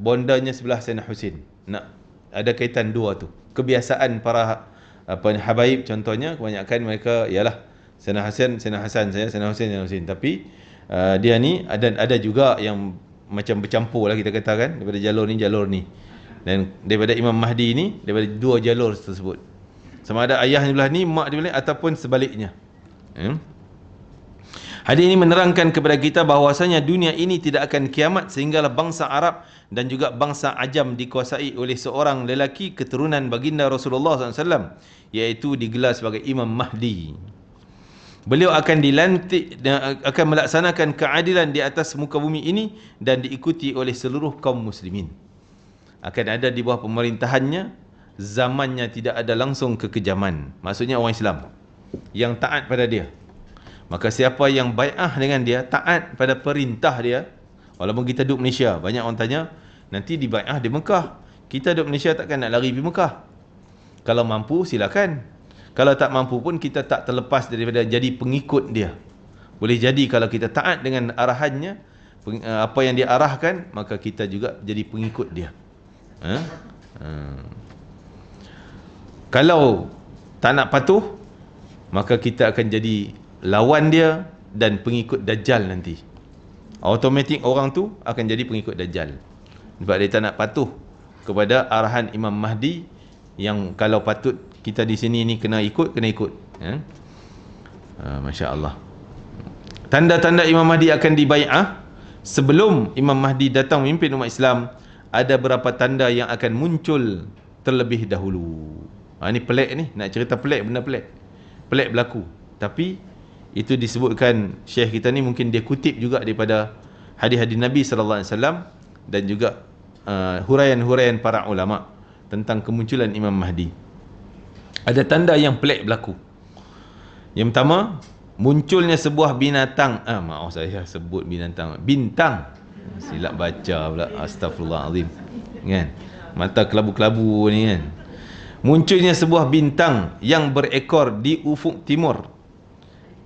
bondanya sebelah Sayyidina Husin. Nak ada kaitan dua tu. Kebiasaan para eh, apa ni habaib contohnya kebanyakan mereka ialah Sayyidina Hasan, Sayyidina Hasan saya, Sayyidina Husin, Sayyidina Husin. Tapi uh, dia ni ada ada juga yang macam bercampur lah kita kata kan daripada jalur ni jalur ni dan daripada Imam Mahdi ni daripada dua jalur tersebut sama ada ayahnya belah ni mak dia belah ni ataupun sebaliknya hmm? Hadis ini menerangkan kepada kita bahawasanya dunia ini tidak akan kiamat sehinggalah bangsa Arab dan juga bangsa Ajam dikuasai oleh seorang lelaki keturunan baginda Rasulullah SAW iaitu digelar sebagai Imam Mahdi. Beliau akan dilantik dan akan melaksanakan keadilan di atas muka bumi ini dan diikuti oleh seluruh kaum muslimin. Akan ada di bawah pemerintahannya, zamannya tidak ada langsung kekejaman. Maksudnya orang Islam yang taat pada dia. Maka siapa yang bai'ah dengan dia, taat pada perintah dia, walaupun kita duduk Malaysia, banyak orang tanya, nanti di bai'ah di Mekah. Kita duduk Malaysia takkan nak lari pergi Mekah. Kalau mampu, silakan. Kalau tak mampu pun, kita tak terlepas daripada jadi pengikut dia. Boleh jadi kalau kita taat dengan arahannya, eh, apa yang dia arahkan, maka kita juga jadi pengikut dia. Ha? Hmm. Kalau tak nak patuh, maka kita akan jadi lawan dia dan pengikut dajal nanti. Automatik orang tu akan jadi pengikut dajal. Sebab dia tak nak patuh kepada arahan Imam Mahdi yang kalau patut kita di sini ni kena ikut kena ikut. Ya. Uh, Masya-Allah. Tanda-tanda Imam Mahdi akan dibai'ah sebelum Imam Mahdi datang memimpin umat Islam ada berapa tanda yang akan muncul terlebih dahulu. Ha, ah, ini pelik ni. Nak cerita pelik, benda pelik. Pelik berlaku. Tapi itu disebutkan syekh kita ni mungkin dia kutip juga daripada hadis-hadis Nabi sallallahu alaihi wasallam dan juga uh, huraian-huraian para ulama tentang kemunculan Imam Mahdi. Ada tanda yang pelik berlaku. Yang pertama, munculnya sebuah binatang, ah maaf saya sebut binatang, bintang. Silap baca pula. Astagfirullahalazim. Kan? Mata kelabu-kelabu ni kan. Munculnya sebuah bintang yang berekor di ufuk timur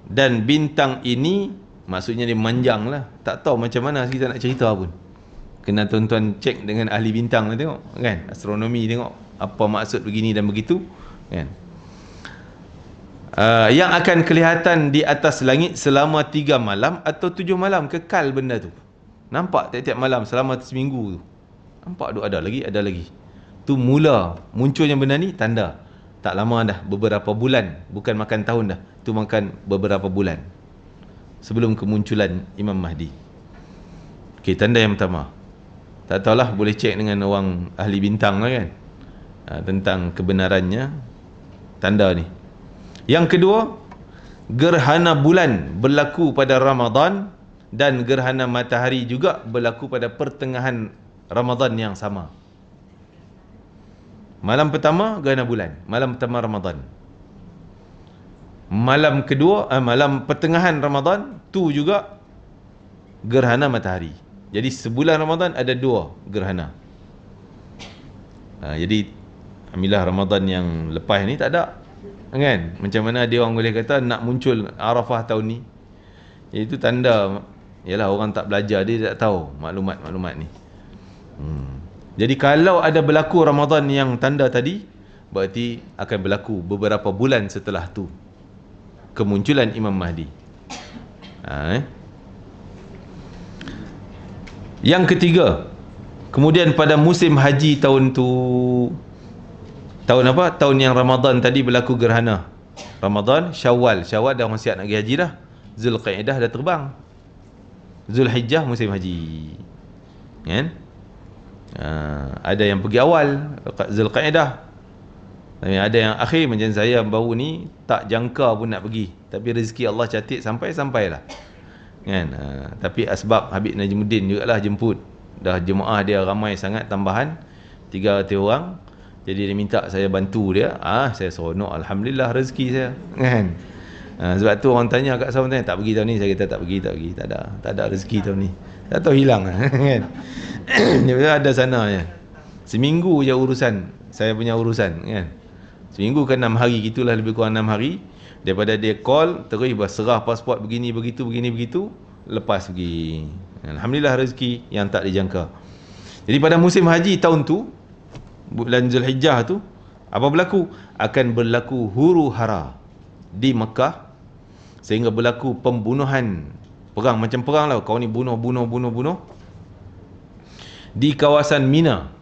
dan bintang ini Maksudnya dia manjang lah Tak tahu macam mana kita nak cerita pun Kena tuan-tuan cek dengan ahli bintang lah tengok kan? Astronomi tengok Apa maksud begini dan begitu kan? Uh, yang akan kelihatan di atas langit Selama tiga malam atau tujuh malam Kekal benda tu Nampak tiap-tiap malam selama seminggu tu Nampak tu ada lagi, ada lagi Tu mula munculnya benda ni Tanda tak lama dah beberapa bulan bukan makan tahun dah tu makan beberapa bulan sebelum kemunculan Imam Mahdi ok tanda yang pertama tak tahulah boleh cek dengan orang ahli bintang lah kan ha, tentang kebenarannya tanda ni yang kedua gerhana bulan berlaku pada Ramadan dan gerhana matahari juga berlaku pada pertengahan Ramadan yang sama Malam pertama gerhana bulan, malam pertama Ramadan. Malam kedua, eh, malam pertengahan Ramadan tu juga gerhana matahari. Jadi sebulan Ramadan ada dua gerhana. Ha, jadi alhamdulillah Ramadan yang lepas ni tak ada kan macam mana dia orang boleh kata nak muncul Arafah tahun ni itu tanda ialah orang tak belajar dia tak tahu maklumat-maklumat ni hmm jadi kalau ada berlaku Ramadan yang tanda tadi, berarti akan berlaku beberapa bulan setelah tu kemunculan Imam Mahdi. Ha, eh? Yang ketiga, kemudian pada musim haji tahun tu tahun apa? Tahun yang Ramadan tadi berlaku gerhana. Ramadan, Syawal, Syawal dah siap nak pergi haji dah. Zulkaidah dah terbang. Zulhijjah musim haji. Kan? Yeah? Uh, ada yang pergi awal Zulqaidah tapi ada yang akhir macam saya baru ni tak jangka pun nak pergi tapi rezeki Allah catit sampai sampailah kan uh, tapi asbab Habib Najmuddin jugalah jemput dah jemaah dia ramai sangat tambahan 300 orang jadi dia minta saya bantu dia ah uh, saya seronok alhamdulillah rezeki saya kan uh, sebab tu orang tanya kat saya tak pergi tahun ni saya kata tak pergi tak pergi tak ada tak ada rezeki tahun ni tak tahu hilang lah, kan. Dia kata ada sana je. Ya. Seminggu je urusan. Saya punya urusan kan. Seminggu ke enam hari. Itulah lebih kurang enam hari. Daripada dia call. Terus berserah pasport begini, begitu, begini, begitu. Lepas pergi. Alhamdulillah rezeki yang tak dijangka. Jadi pada musim haji tahun tu. Bulan Zulhijjah tu. Apa berlaku? Akan berlaku huru hara. Di Mekah. Sehingga berlaku pembunuhan Perang macam perang lah Kau ni bunuh, bunuh, bunuh, bunuh Di kawasan Mina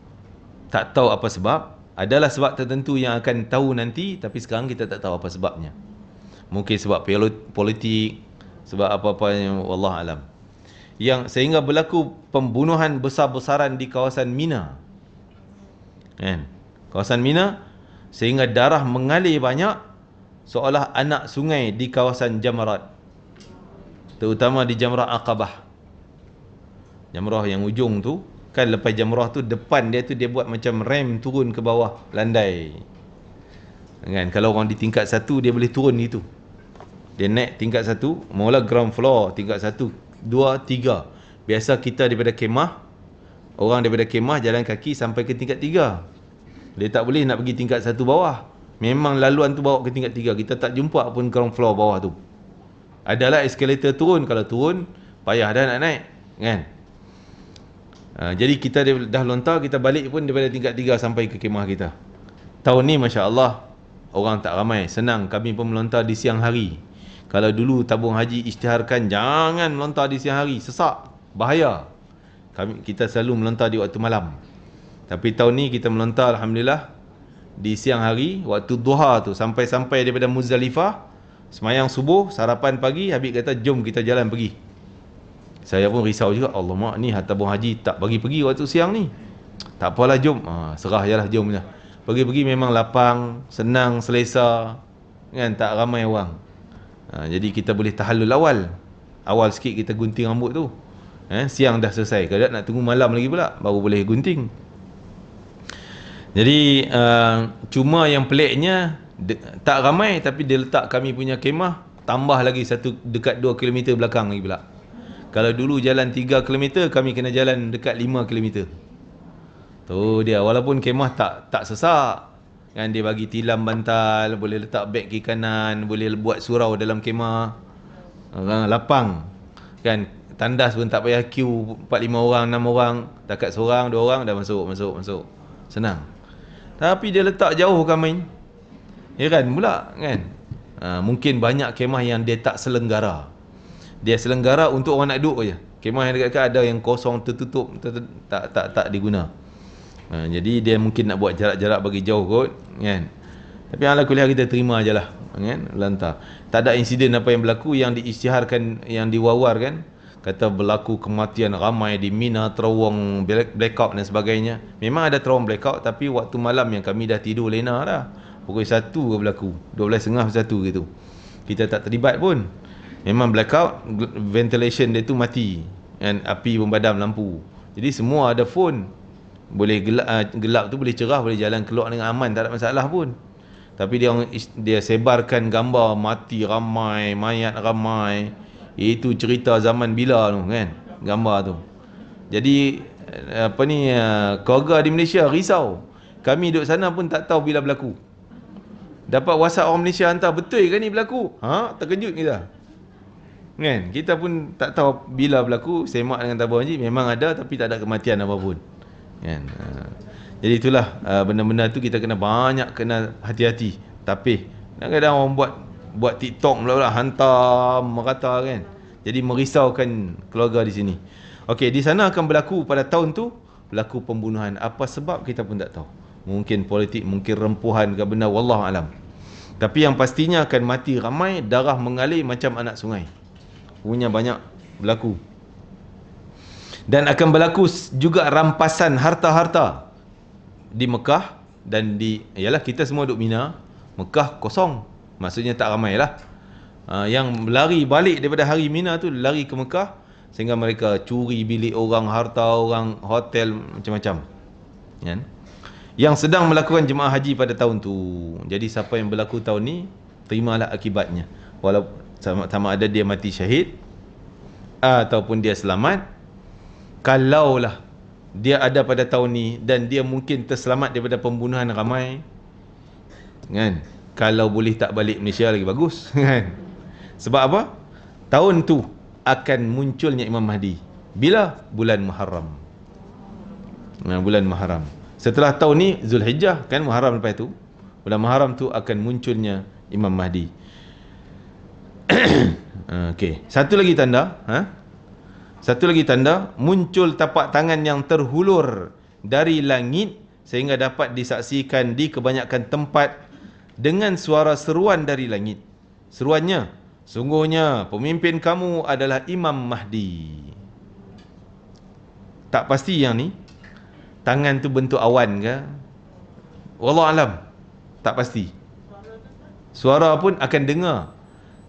Tak tahu apa sebab Adalah sebab tertentu yang akan tahu nanti Tapi sekarang kita tak tahu apa sebabnya Mungkin sebab politik Sebab apa-apa yang Allah alam Yang sehingga berlaku Pembunuhan besar-besaran di kawasan Mina kan? Kawasan Mina Sehingga darah mengalir banyak Seolah anak sungai di kawasan Jamarat Terutama di jamrah akabah Jamrah yang ujung tu Kan lepas jamrah tu depan dia tu Dia buat macam rem turun ke bawah Landai kan? Kalau orang di tingkat satu dia boleh turun gitu Dia naik tingkat satu Mula ground floor tingkat satu Dua, tiga Biasa kita daripada kemah Orang daripada kemah jalan kaki sampai ke tingkat tiga Dia tak boleh nak pergi tingkat satu bawah Memang laluan tu bawa ke tingkat tiga Kita tak jumpa pun ground floor bawah tu adalah eskalator turun kalau turun payah dah nak naik kan uh, jadi kita dah lontar kita balik pun daripada tingkat tiga sampai ke kemah kita tahun ni masya Allah orang tak ramai senang kami pun melontar di siang hari kalau dulu tabung haji isytiharkan jangan melontar di siang hari sesak bahaya kami kita selalu melontar di waktu malam tapi tahun ni kita melontar alhamdulillah di siang hari waktu duha tu sampai-sampai daripada Muzdalifah Semayang subuh, sarapan pagi, Habib kata, jom kita jalan pergi. Saya pun risau juga, Allah mak ni Hatta Bung Haji tak bagi pergi waktu siang ni. Tak apalah jom, ha, serah je lah jom je. Pergi-pergi memang lapang, senang, selesa, kan tak ramai orang. Ha, jadi kita boleh tahalul awal. Awal sikit kita gunting rambut tu. Eh, siang dah selesai, kalau nak tunggu malam lagi pula, baru boleh gunting. Jadi, uh, cuma yang peliknya, de, tak ramai tapi dia letak kami punya kemah tambah lagi satu dekat 2 km belakang lagi pula. Kalau dulu jalan 3 km kami kena jalan dekat 5 km. Tu dia walaupun kemah tak tak sesak kan dia bagi tilam bantal, boleh letak beg ke kanan, boleh buat surau dalam kemah. Orang ha, lapang kan tandas pun tak payah queue 4 5 orang 6 orang dekat seorang dua orang dah masuk masuk masuk senang tapi dia letak jauh kami Iran pula kan ha, Mungkin banyak kemah yang dia tak selenggara Dia selenggara untuk orang nak duduk je Kemah yang dekat-dekat ada yang kosong tertutup ter- ter- Tak tak tak diguna ha, Jadi dia mungkin nak buat jarak-jarak bagi jauh kot kan Tapi ala kuliah kita terima je lah kan? Lantar Tak ada insiden apa yang berlaku yang diisytiharkan Yang diwawar kan Kata berlaku kematian ramai di Mina Terowong blackout dan sebagainya Memang ada terowong blackout Tapi waktu malam yang kami dah tidur lena lah Pukul 1 ke berlaku 12 setengah ke 1 gitu Kita tak terlibat pun Memang blackout Ventilation dia tu mati Dan api memadam lampu Jadi semua ada phone Boleh gelap, uh, ah, gelap tu boleh cerah Boleh jalan keluar dengan aman Tak ada masalah pun Tapi dia dia sebarkan gambar Mati ramai Mayat ramai Itu cerita zaman bila tu kan Gambar tu Jadi Apa ni uh, Keluarga di Malaysia risau kami duduk sana pun tak tahu bila berlaku. Dapat WhatsApp orang Malaysia hantar betul ke ni berlaku? Ha, terkejut kita. Kan? Kita pun tak tahu bila berlaku semak dengan tabung haji memang ada tapi tak ada kematian apa pun. Kan? Ha. Jadi itulah ha, benda-benda tu kita kena banyak kena hati-hati. Tapi kadang-kadang orang buat buat TikTok pula pula hantar merata kan. Jadi merisaukan keluarga di sini. Okey, di sana akan berlaku pada tahun tu berlaku pembunuhan. Apa sebab kita pun tak tahu. Mungkin politik, mungkin rempuhan ke benda wallah alam. Tapi yang pastinya akan mati ramai Darah mengalir macam anak sungai Punya banyak berlaku Dan akan berlaku juga rampasan harta-harta Di Mekah Dan di Yalah kita semua duduk Mina Mekah kosong Maksudnya tak ramai lah ah, Yang lari balik daripada hari Mina tu Lari ke Mekah Sehingga mereka curi bilik orang Harta orang Hotel Macam-macam Kan -macam yang sedang melakukan jemaah haji pada tahun tu. Jadi siapa yang berlaku tahun ni, terimalah akibatnya. Walaupun sama, sama ada dia mati syahid ataupun dia selamat, kalaulah dia ada pada tahun ni dan dia mungkin terselamat daripada pembunuhan ramai kan kalau boleh tak balik Malaysia lagi bagus kan sebab apa tahun tu akan munculnya Imam Mahdi bila bulan Muharram nah, bulan Muharram Setelah tahun ni Zulhijjah kan Muharram lepas tu. Bulan Muharram tu akan munculnya Imam Mahdi. Ah, okey, satu lagi tanda, ha? Satu lagi tanda muncul tapak tangan yang terhulur dari langit sehingga dapat disaksikan di kebanyakan tempat dengan suara seruan dari langit. Seruannya, sungguhnya pemimpin kamu adalah Imam Mahdi. Tak pasti yang ni, tangan tu bentuk awan ke wallah alam tak pasti suara pun akan dengar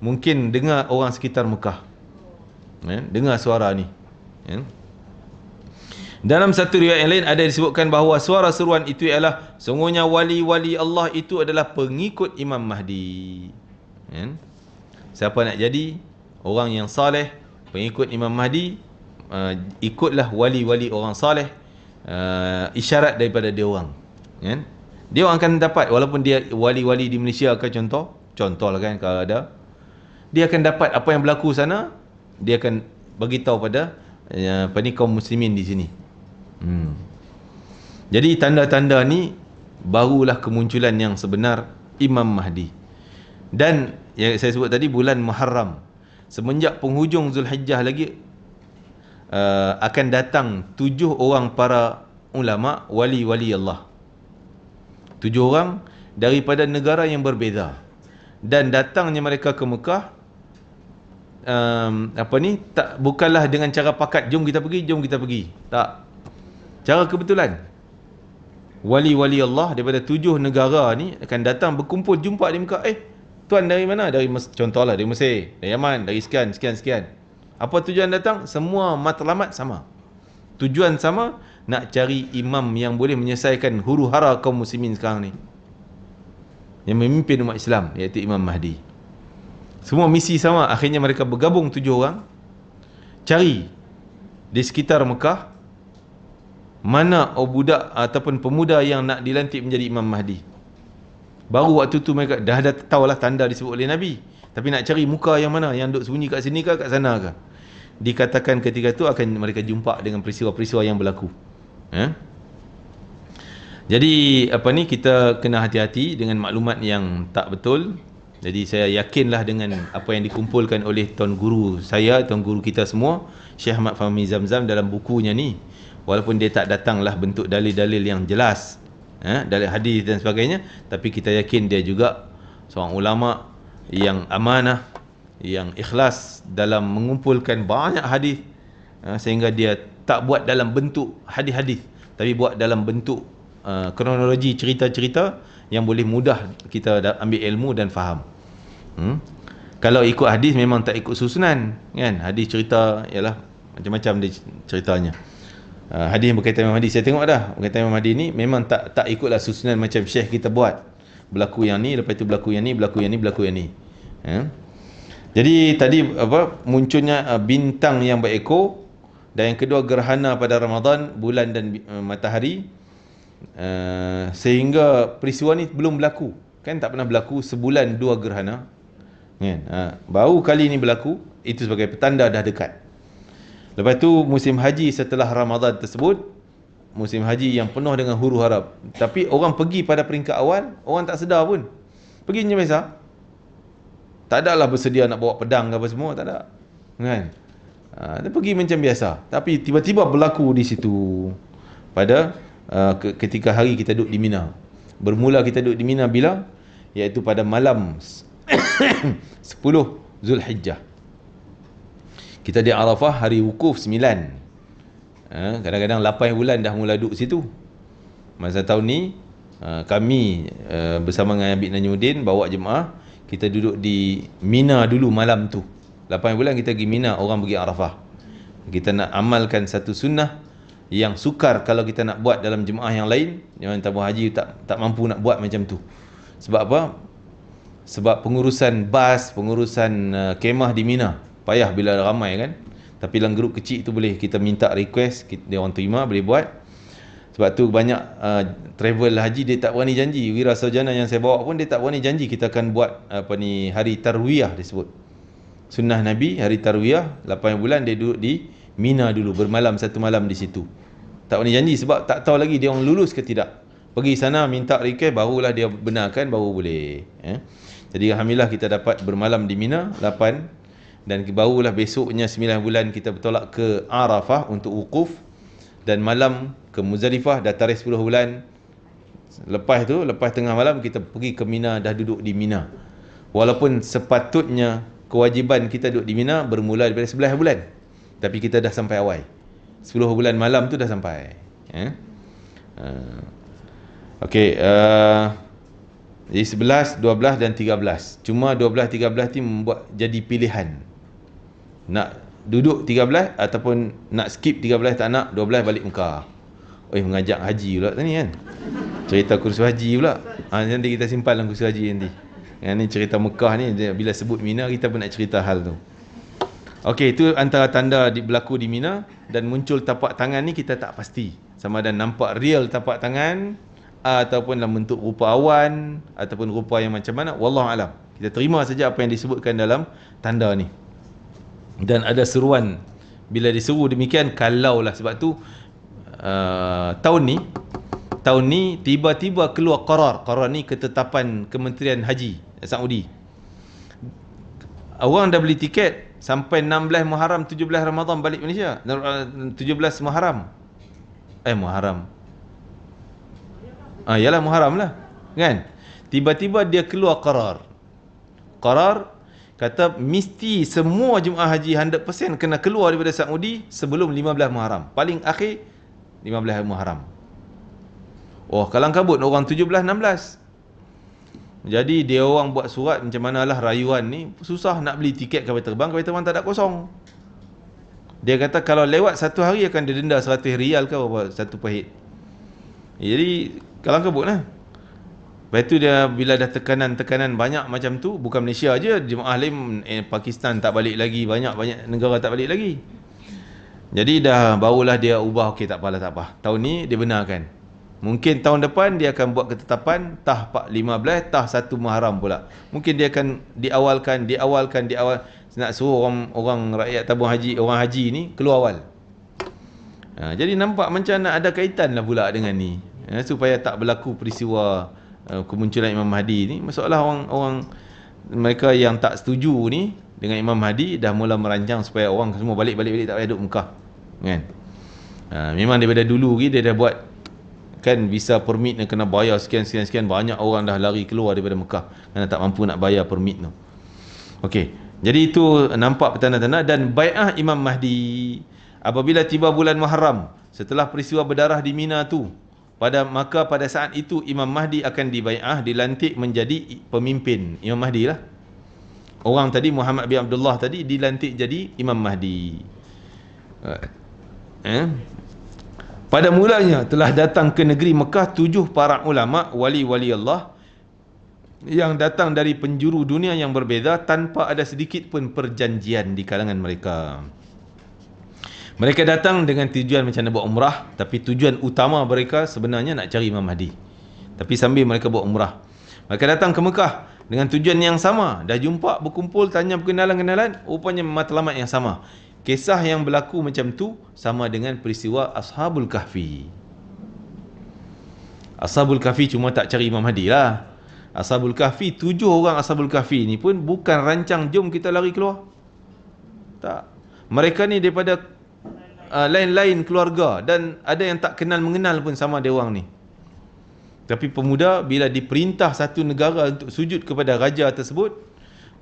mungkin dengar orang sekitar Mekah eh? dengar suara ni eh? dalam satu riwayat yang lain ada disebutkan bahawa suara seruan itu ialah sungguhnya wali-wali Allah itu adalah pengikut Imam Mahdi eh? siapa nak jadi orang yang saleh pengikut Imam Mahdi Uh, ikutlah wali-wali orang saleh uh, isyarat daripada dia orang kan dia orang akan dapat walaupun dia wali-wali di Malaysia ke contoh contoh lah kan kalau ada dia akan dapat apa yang berlaku sana dia akan bagi tahu pada uh, apa ni kaum muslimin di sini hmm. jadi tanda-tanda ni barulah kemunculan yang sebenar Imam Mahdi dan yang saya sebut tadi bulan Muharram semenjak penghujung Zulhijjah lagi Uh, akan datang tujuh orang para ulama wali-wali Allah. Tujuh orang daripada negara yang berbeza. Dan datangnya mereka ke Mekah um, apa ni tak bukanlah dengan cara pakat jom kita pergi jom kita pergi. Tak. Cara kebetulan. Wali-wali Allah daripada tujuh negara ni akan datang berkumpul jumpa di Mekah. Eh, tuan dari mana? Dari contohlah dari Mesir, dari Yaman, dari sekian sekian sekian. Apa tujuan datang? Semua matlamat sama. Tujuan sama nak cari imam yang boleh menyelesaikan huru hara kaum muslimin sekarang ni. Yang memimpin umat Islam iaitu Imam Mahdi. Semua misi sama. Akhirnya mereka bergabung tujuh orang. Cari di sekitar Mekah mana oh budak ataupun pemuda yang nak dilantik menjadi Imam Mahdi. Baru waktu tu mereka dah ada tahu lah tanda disebut oleh Nabi. Tapi nak cari muka yang mana? Yang duduk sembunyi kat sini ke kat sana ke? dikatakan ketika itu akan mereka jumpa dengan peristiwa-peristiwa yang berlaku. Ya. Jadi apa ni kita kena hati-hati dengan maklumat yang tak betul. Jadi saya yakinlah dengan apa yang dikumpulkan oleh tuan guru saya, tuan guru kita semua, Syekh Ahmad Fahmi Zamzam dalam bukunya ni. Walaupun dia tak datanglah bentuk dalil-dalil yang jelas, ya, dalil hadis dan sebagainya, tapi kita yakin dia juga seorang ulama yang amanah yang ikhlas dalam mengumpulkan banyak hadis ha, sehingga dia tak buat dalam bentuk hadis-hadis tapi buat dalam bentuk ha, kronologi cerita-cerita yang boleh mudah kita ambil ilmu dan faham. Hmm? Kalau ikut hadis memang tak ikut susunan kan hadis cerita ialah macam-macam dia ceritanya. Uh, hadis yang berkaitan Imam Mahdi saya tengok dah berkaitan Imam Mahdi ni memang tak tak ikutlah susunan macam syekh kita buat. Berlaku yang ni lepas tu berlaku yang ni berlaku yang ni berlaku yang ni. Ya. Eh? Jadi tadi apa munculnya uh, bintang yang berekor dan yang kedua gerhana pada Ramadan bulan dan uh, matahari uh, sehingga peristiwa ni belum berlaku kan tak pernah berlaku sebulan dua gerhana kan uh, baru kali ini berlaku itu sebagai petanda dah dekat lepas tu musim haji setelah Ramadan tersebut musim haji yang penuh dengan huru-hara tapi orang pergi pada peringkat awal orang tak sedar pun pergi je biasa tak ada lah bersedia nak bawa pedang ke apa semua tak ada kan ha, dia pergi macam biasa tapi tiba-tiba berlaku di situ pada uh, ketika hari kita duduk di Mina bermula kita duduk di Mina bila iaitu pada malam 10 Zulhijjah kita di Arafah hari wukuf 9 ha, kadang-kadang 8 bulan dah mula duduk situ masa tahun ni uh, kami uh, bersama dengan Abid Najmudin bawa jemaah kita duduk di Mina dulu malam tu. 8 bulan kita pergi Mina, orang pergi Arafah. Kita nak amalkan satu sunnah yang sukar kalau kita nak buat dalam jemaah yang lain, yang tabung haji tak tak mampu nak buat macam tu. Sebab apa? Sebab pengurusan bas, pengurusan uh, kemah di Mina. Payah bila ramai kan. Tapi dalam grup kecil tu boleh kita minta request, kita, dia orang terima, boleh buat. Sebab tu banyak uh, travel haji dia tak berani janji. Wira sarjana yang saya bawa pun dia tak berani janji kita akan buat apa ni hari tarwiyah disebut. Sunnah Nabi hari tarwiyah 8 bulan dia duduk di Mina dulu bermalam satu malam di situ. Tak berani janji sebab tak tahu lagi dia orang lulus ke tidak. Pergi sana minta request barulah dia benarkan baru boleh. Eh? Jadi Alhamdulillah kita dapat bermalam di Mina 8 dan barulah besoknya 9 bulan kita bertolak ke Arafah untuk wukuf dan malam ke Muzdalifah dah tarikh 10 bulan lepas tu lepas tengah malam kita pergi ke Mina dah duduk di Mina walaupun sepatutnya kewajiban kita duduk di Mina bermula daripada 11 bulan tapi kita dah sampai awal 10 bulan malam tu dah sampai eh uh, okey uh, jadi 11 12 dan 13 cuma 12 13 ni membuat jadi pilihan nak duduk 13 ataupun nak skip 13 tak nak 12 balik Mekah. Oi eh, mengajak haji pula tadi kan. Cerita kursus haji pula. Ha, nanti kita simpan dalam kursus haji nanti. Yang ni cerita Mekah ni bila sebut Mina kita pun nak cerita hal tu. Okey itu antara tanda di, berlaku di Mina dan muncul tapak tangan ni kita tak pasti. Sama ada nampak real tapak tangan ataupun dalam bentuk rupa awan ataupun rupa yang macam mana Wallahualam Kita terima saja apa yang disebutkan dalam tanda ni dan ada seruan bila diseru demikian kalaulah sebab tu uh, tahun ni tahun ni tiba-tiba keluar qarar qarar ni ketetapan Kementerian Haji Saudi orang dah beli tiket sampai 16 Muharram 17 ramadhan balik Malaysia 17 Muharram eh Muharram ah yalah Muharram lah kan tiba-tiba dia keluar qarar qarar kata mesti semua jemaah haji 100% kena keluar daripada Saudi sebelum 15 Muharram. Paling akhir 15 Muharram. Oh, kalang kabut orang 17 16. Jadi dia orang buat surat macam lah rayuan ni susah nak beli tiket kapal terbang, kapal terbang tak ada kosong. Dia kata kalau lewat satu hari akan didenda 100 rial ke satu pahit. Jadi kalang kabutlah. Eh? Lepas tu dia bila dah tekanan-tekanan banyak macam tu, bukan Malaysia aje, jemaah lain eh, Pakistan tak balik lagi, banyak-banyak negara tak balik lagi. Jadi dah barulah dia ubah, okey tak apalah tak apa. Tahun ni dia benarkan. Mungkin tahun depan dia akan buat ketetapan tah 15, tah 1 Muharram pula. Mungkin dia akan diawalkan, diawalkan, diawal nak suruh orang orang rakyat tabung haji, orang haji ni keluar awal. Ha, jadi nampak macam nak ada kaitan lah pula dengan ni. Ya, supaya tak berlaku peristiwa Eh, kemunculan Imam Mahdi ni masalah orang orang mereka yang tak setuju ni dengan Imam Mahdi dah mula merancang supaya orang semua balik-balik balik tak payah duduk Mekah kan ha, memang daripada dulu lagi dia dah buat kan visa permit ni kena bayar sekian sekian sekian banyak orang dah lari keluar daripada Mekah kerana tak mampu nak bayar permit tu Okey, jadi itu nampak petanda-tanda dan bai'ah Imam Mahdi apabila tiba bulan Muharram setelah peristiwa berdarah di Mina tu pada maka pada saat itu Imam Mahdi akan dibai'ah dilantik menjadi pemimpin Imam Mahdi lah orang tadi Muhammad bin Abdullah tadi dilantik jadi Imam Mahdi eh? eh? pada mulanya telah datang ke negeri Mekah tujuh para ulama wali-wali Allah yang datang dari penjuru dunia yang berbeza tanpa ada sedikit pun perjanjian di kalangan mereka. Mereka datang dengan tujuan macam nak buat umrah Tapi tujuan utama mereka sebenarnya nak cari Imam Mahdi Tapi sambil mereka buat umrah Mereka datang ke Mekah Dengan tujuan yang sama Dah jumpa, berkumpul, tanya perkenalan-kenalan Rupanya matlamat yang sama Kisah yang berlaku macam tu Sama dengan peristiwa Ashabul Kahfi Ashabul Kahfi cuma tak cari Imam Mahdi lah Ashabul Kahfi, tujuh orang Ashabul Kahfi ni pun Bukan rancang jom kita lari keluar Tak Mereka ni daripada uh, lain-lain keluarga dan ada yang tak kenal mengenal pun sama dia orang ni. Tapi pemuda bila diperintah satu negara untuk sujud kepada raja tersebut,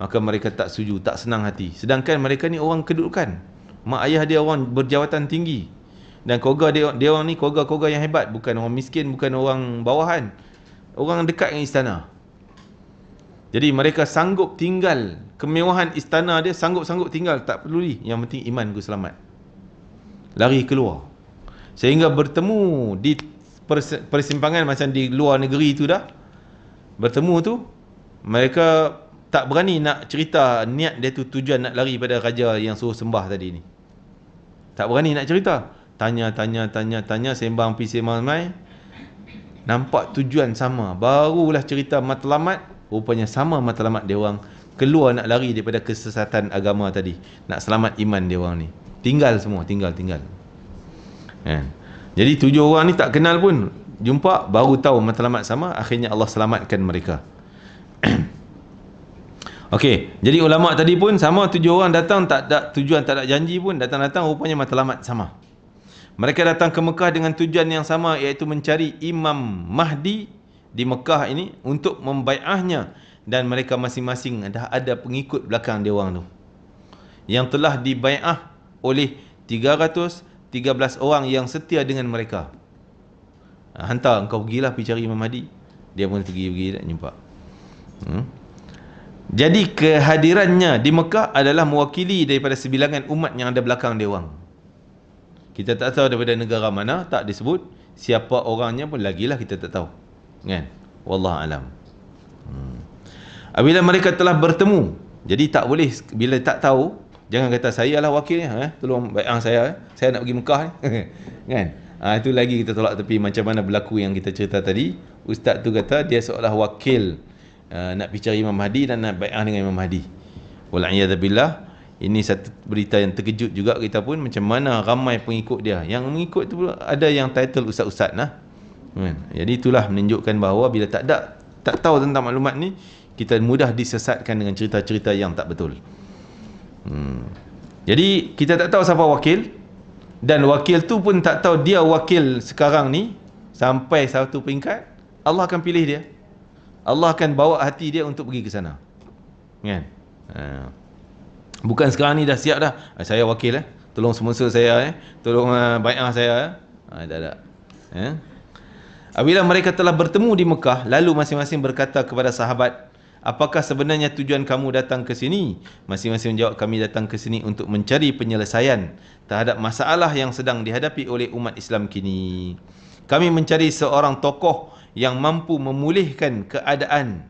maka mereka tak sujud tak senang hati. Sedangkan mereka ni orang kedudukan. Mak ayah dia orang berjawatan tinggi. Dan keluarga dia, dia orang ni keluarga-keluarga yang hebat, bukan orang miskin, bukan orang bawahan. Orang dekat dengan istana. Jadi mereka sanggup tinggal kemewahan istana dia sanggup-sanggup tinggal tak peduli yang penting iman ku selamat lari keluar. Sehingga bertemu di persimpangan macam di luar negeri tu dah. Bertemu tu, mereka tak berani nak cerita niat dia tu tujuan nak lari pada raja yang suruh sembah tadi ni. Tak berani nak cerita. Tanya, tanya, tanya, tanya, sembang pi sembang mai. Nampak tujuan sama. Barulah cerita matlamat. Rupanya sama matlamat dia orang. Keluar nak lari daripada kesesatan agama tadi. Nak selamat iman dia orang ni. Tinggal semua, tinggal, tinggal. Kan? Jadi tujuh orang ni tak kenal pun. Jumpa, baru tahu matlamat sama. Akhirnya Allah selamatkan mereka. Okey, jadi ulama tadi pun sama tujuh orang datang tak ada tujuan, tak ada janji pun datang-datang rupanya matlamat sama. Mereka datang ke Mekah dengan tujuan yang sama iaitu mencari Imam Mahdi di Mekah ini untuk membaiahnya dan mereka masing-masing dah ada pengikut belakang dia orang tu. Yang telah dibaiah oleh 313 orang yang setia dengan mereka. Ha, hantar engkau pergilah pergi cari Imam Hadi. Dia pun pergi-pergi nak jumpa. Hmm. Jadi kehadirannya di Mekah adalah mewakili daripada sebilangan umat yang ada belakang dia orang. Kita tak tahu daripada negara mana, tak disebut. Siapa orangnya pun lagilah kita tak tahu. Kan? Wallah alam. Hmm. Bila mereka telah bertemu, jadi tak boleh, bila tak tahu, Jangan kata saya lah wakilnya. Ha? Eh? Tolong bayang saya. Eh? Saya nak pergi Mekah ni. kan? Ha, itu lagi kita tolak tepi macam mana berlaku yang kita cerita tadi. Ustaz tu kata dia seolah wakil uh, nak pergi cari Imam Mahdi dan nak bayang dengan Imam Mahdi. Walaiyadabilah. Ini satu berita yang terkejut juga kita pun. Macam mana ramai pengikut dia. Yang mengikut tu ada yang title ustaz-ustaz lah. Kan? Jadi itulah menunjukkan bahawa bila tak ada tak tahu tentang maklumat ni kita mudah disesatkan dengan cerita-cerita yang tak betul. Hmm. Jadi kita tak tahu siapa wakil dan wakil tu pun tak tahu dia wakil sekarang ni sampai satu peringkat Allah akan pilih dia. Allah akan bawa hati dia untuk pergi ke sana. Kan? Ha. Bukan sekarang ni dah siap dah. Ah, saya wakil eh. Tolong semua saya eh. Tolong uh, ah, bai'ah saya eh. Ha, tak ada. Eh? Apabila mereka telah bertemu di Mekah, lalu masing-masing berkata kepada sahabat, Apakah sebenarnya tujuan kamu datang ke sini? Masing-masing menjawab kami datang ke sini untuk mencari penyelesaian terhadap masalah yang sedang dihadapi oleh umat Islam kini. Kami mencari seorang tokoh yang mampu memulihkan keadaan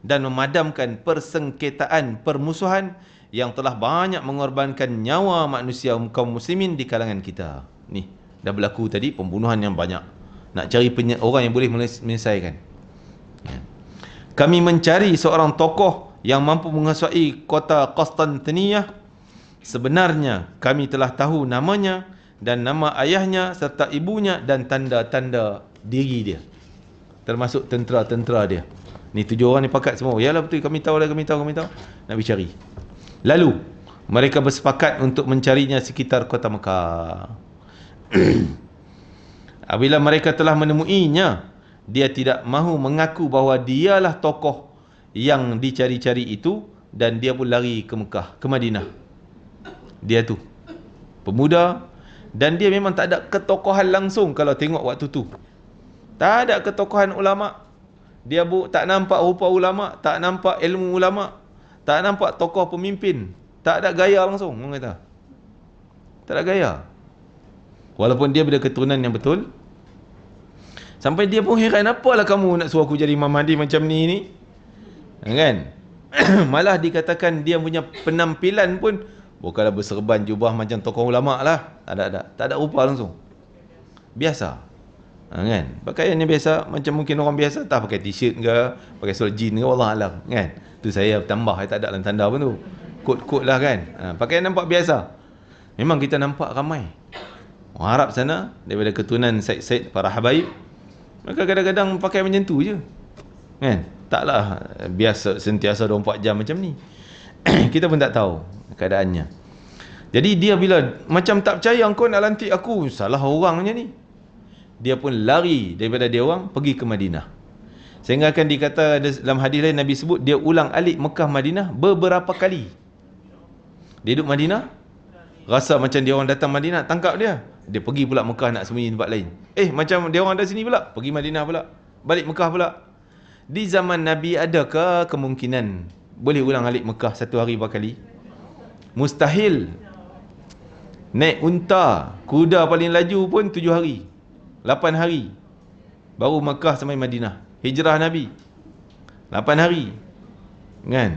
dan memadamkan persengketaan permusuhan yang telah banyak mengorbankan nyawa manusia kaum muslimin di kalangan kita. Ni, dah berlaku tadi pembunuhan yang banyak. Nak cari peny- orang yang boleh menyelesaikan kami mencari seorang tokoh yang mampu menguasai kota Konstantinia. Sebenarnya kami telah tahu namanya dan nama ayahnya serta ibunya dan tanda-tanda diri dia. Termasuk tentera-tentera dia. Ni tujuh orang ni pakat semua. Yalah betul kami tahu lah kami tahu kami tahu. Nak pergi cari. Lalu mereka bersepakat untuk mencarinya sekitar kota Mekah. Apabila mereka telah menemuinya, dia tidak mahu mengaku bahawa dialah tokoh yang dicari-cari itu dan dia pun lari ke Mekah, ke Madinah. Dia tu pemuda dan dia memang tak ada ketokohan langsung kalau tengok waktu tu. Tak ada ketokohan ulama. Dia bu tak nampak rupa ulama, tak nampak ilmu ulama, tak nampak tokoh pemimpin, tak ada gaya langsung orang kata. Tak ada gaya. Walaupun dia berada keturunan yang betul, Sampai dia pun heran apalah kamu nak suruh aku jadi Imam Mahdi macam ni ni. Ha, kan? Malah dikatakan dia punya penampilan pun bukanlah oh, berserban jubah macam tokoh ulama lah. Tak ada ada. Tak ada rupa langsung. Biasa. Ha, kan? Pakaiannya biasa macam mungkin orang biasa tak pakai t-shirt ke, pakai seluar jean ke wallah alam kan. Tu saya tambah saya tak ada dalam tanda pun tu. Kot-kot lah kan. Ha, pakaian nampak biasa. Memang kita nampak ramai. Orang Arab sana daripada ketunan Said Said para habaib Maka kadang-kadang pakai macam tu je. Kan? Taklah eh, biasa sentiasa 24 jam macam ni. kita pun tak tahu keadaannya. Jadi dia bila macam tak percaya kau nak lantik aku, salah orangnya ni. Dia pun lari daripada dia orang pergi ke Madinah. Sehingga akan dikata dalam hadis lain Nabi sebut dia ulang alik Mekah Madinah beberapa kali. Dia duduk Madinah, rasa macam dia orang datang Madinah, tangkap dia dia pergi pula Mekah nak sembunyi tempat lain. Eh macam dia orang ada sini pula, pergi Madinah pula. Balik Mekah pula. Di zaman Nabi adakah kemungkinan boleh ulang alik Mekah satu hari berapa kali? Mustahil. Naik unta, kuda paling laju pun tujuh hari. Lapan hari. Baru Mekah sampai Madinah. Hijrah Nabi. Lapan hari. Kan?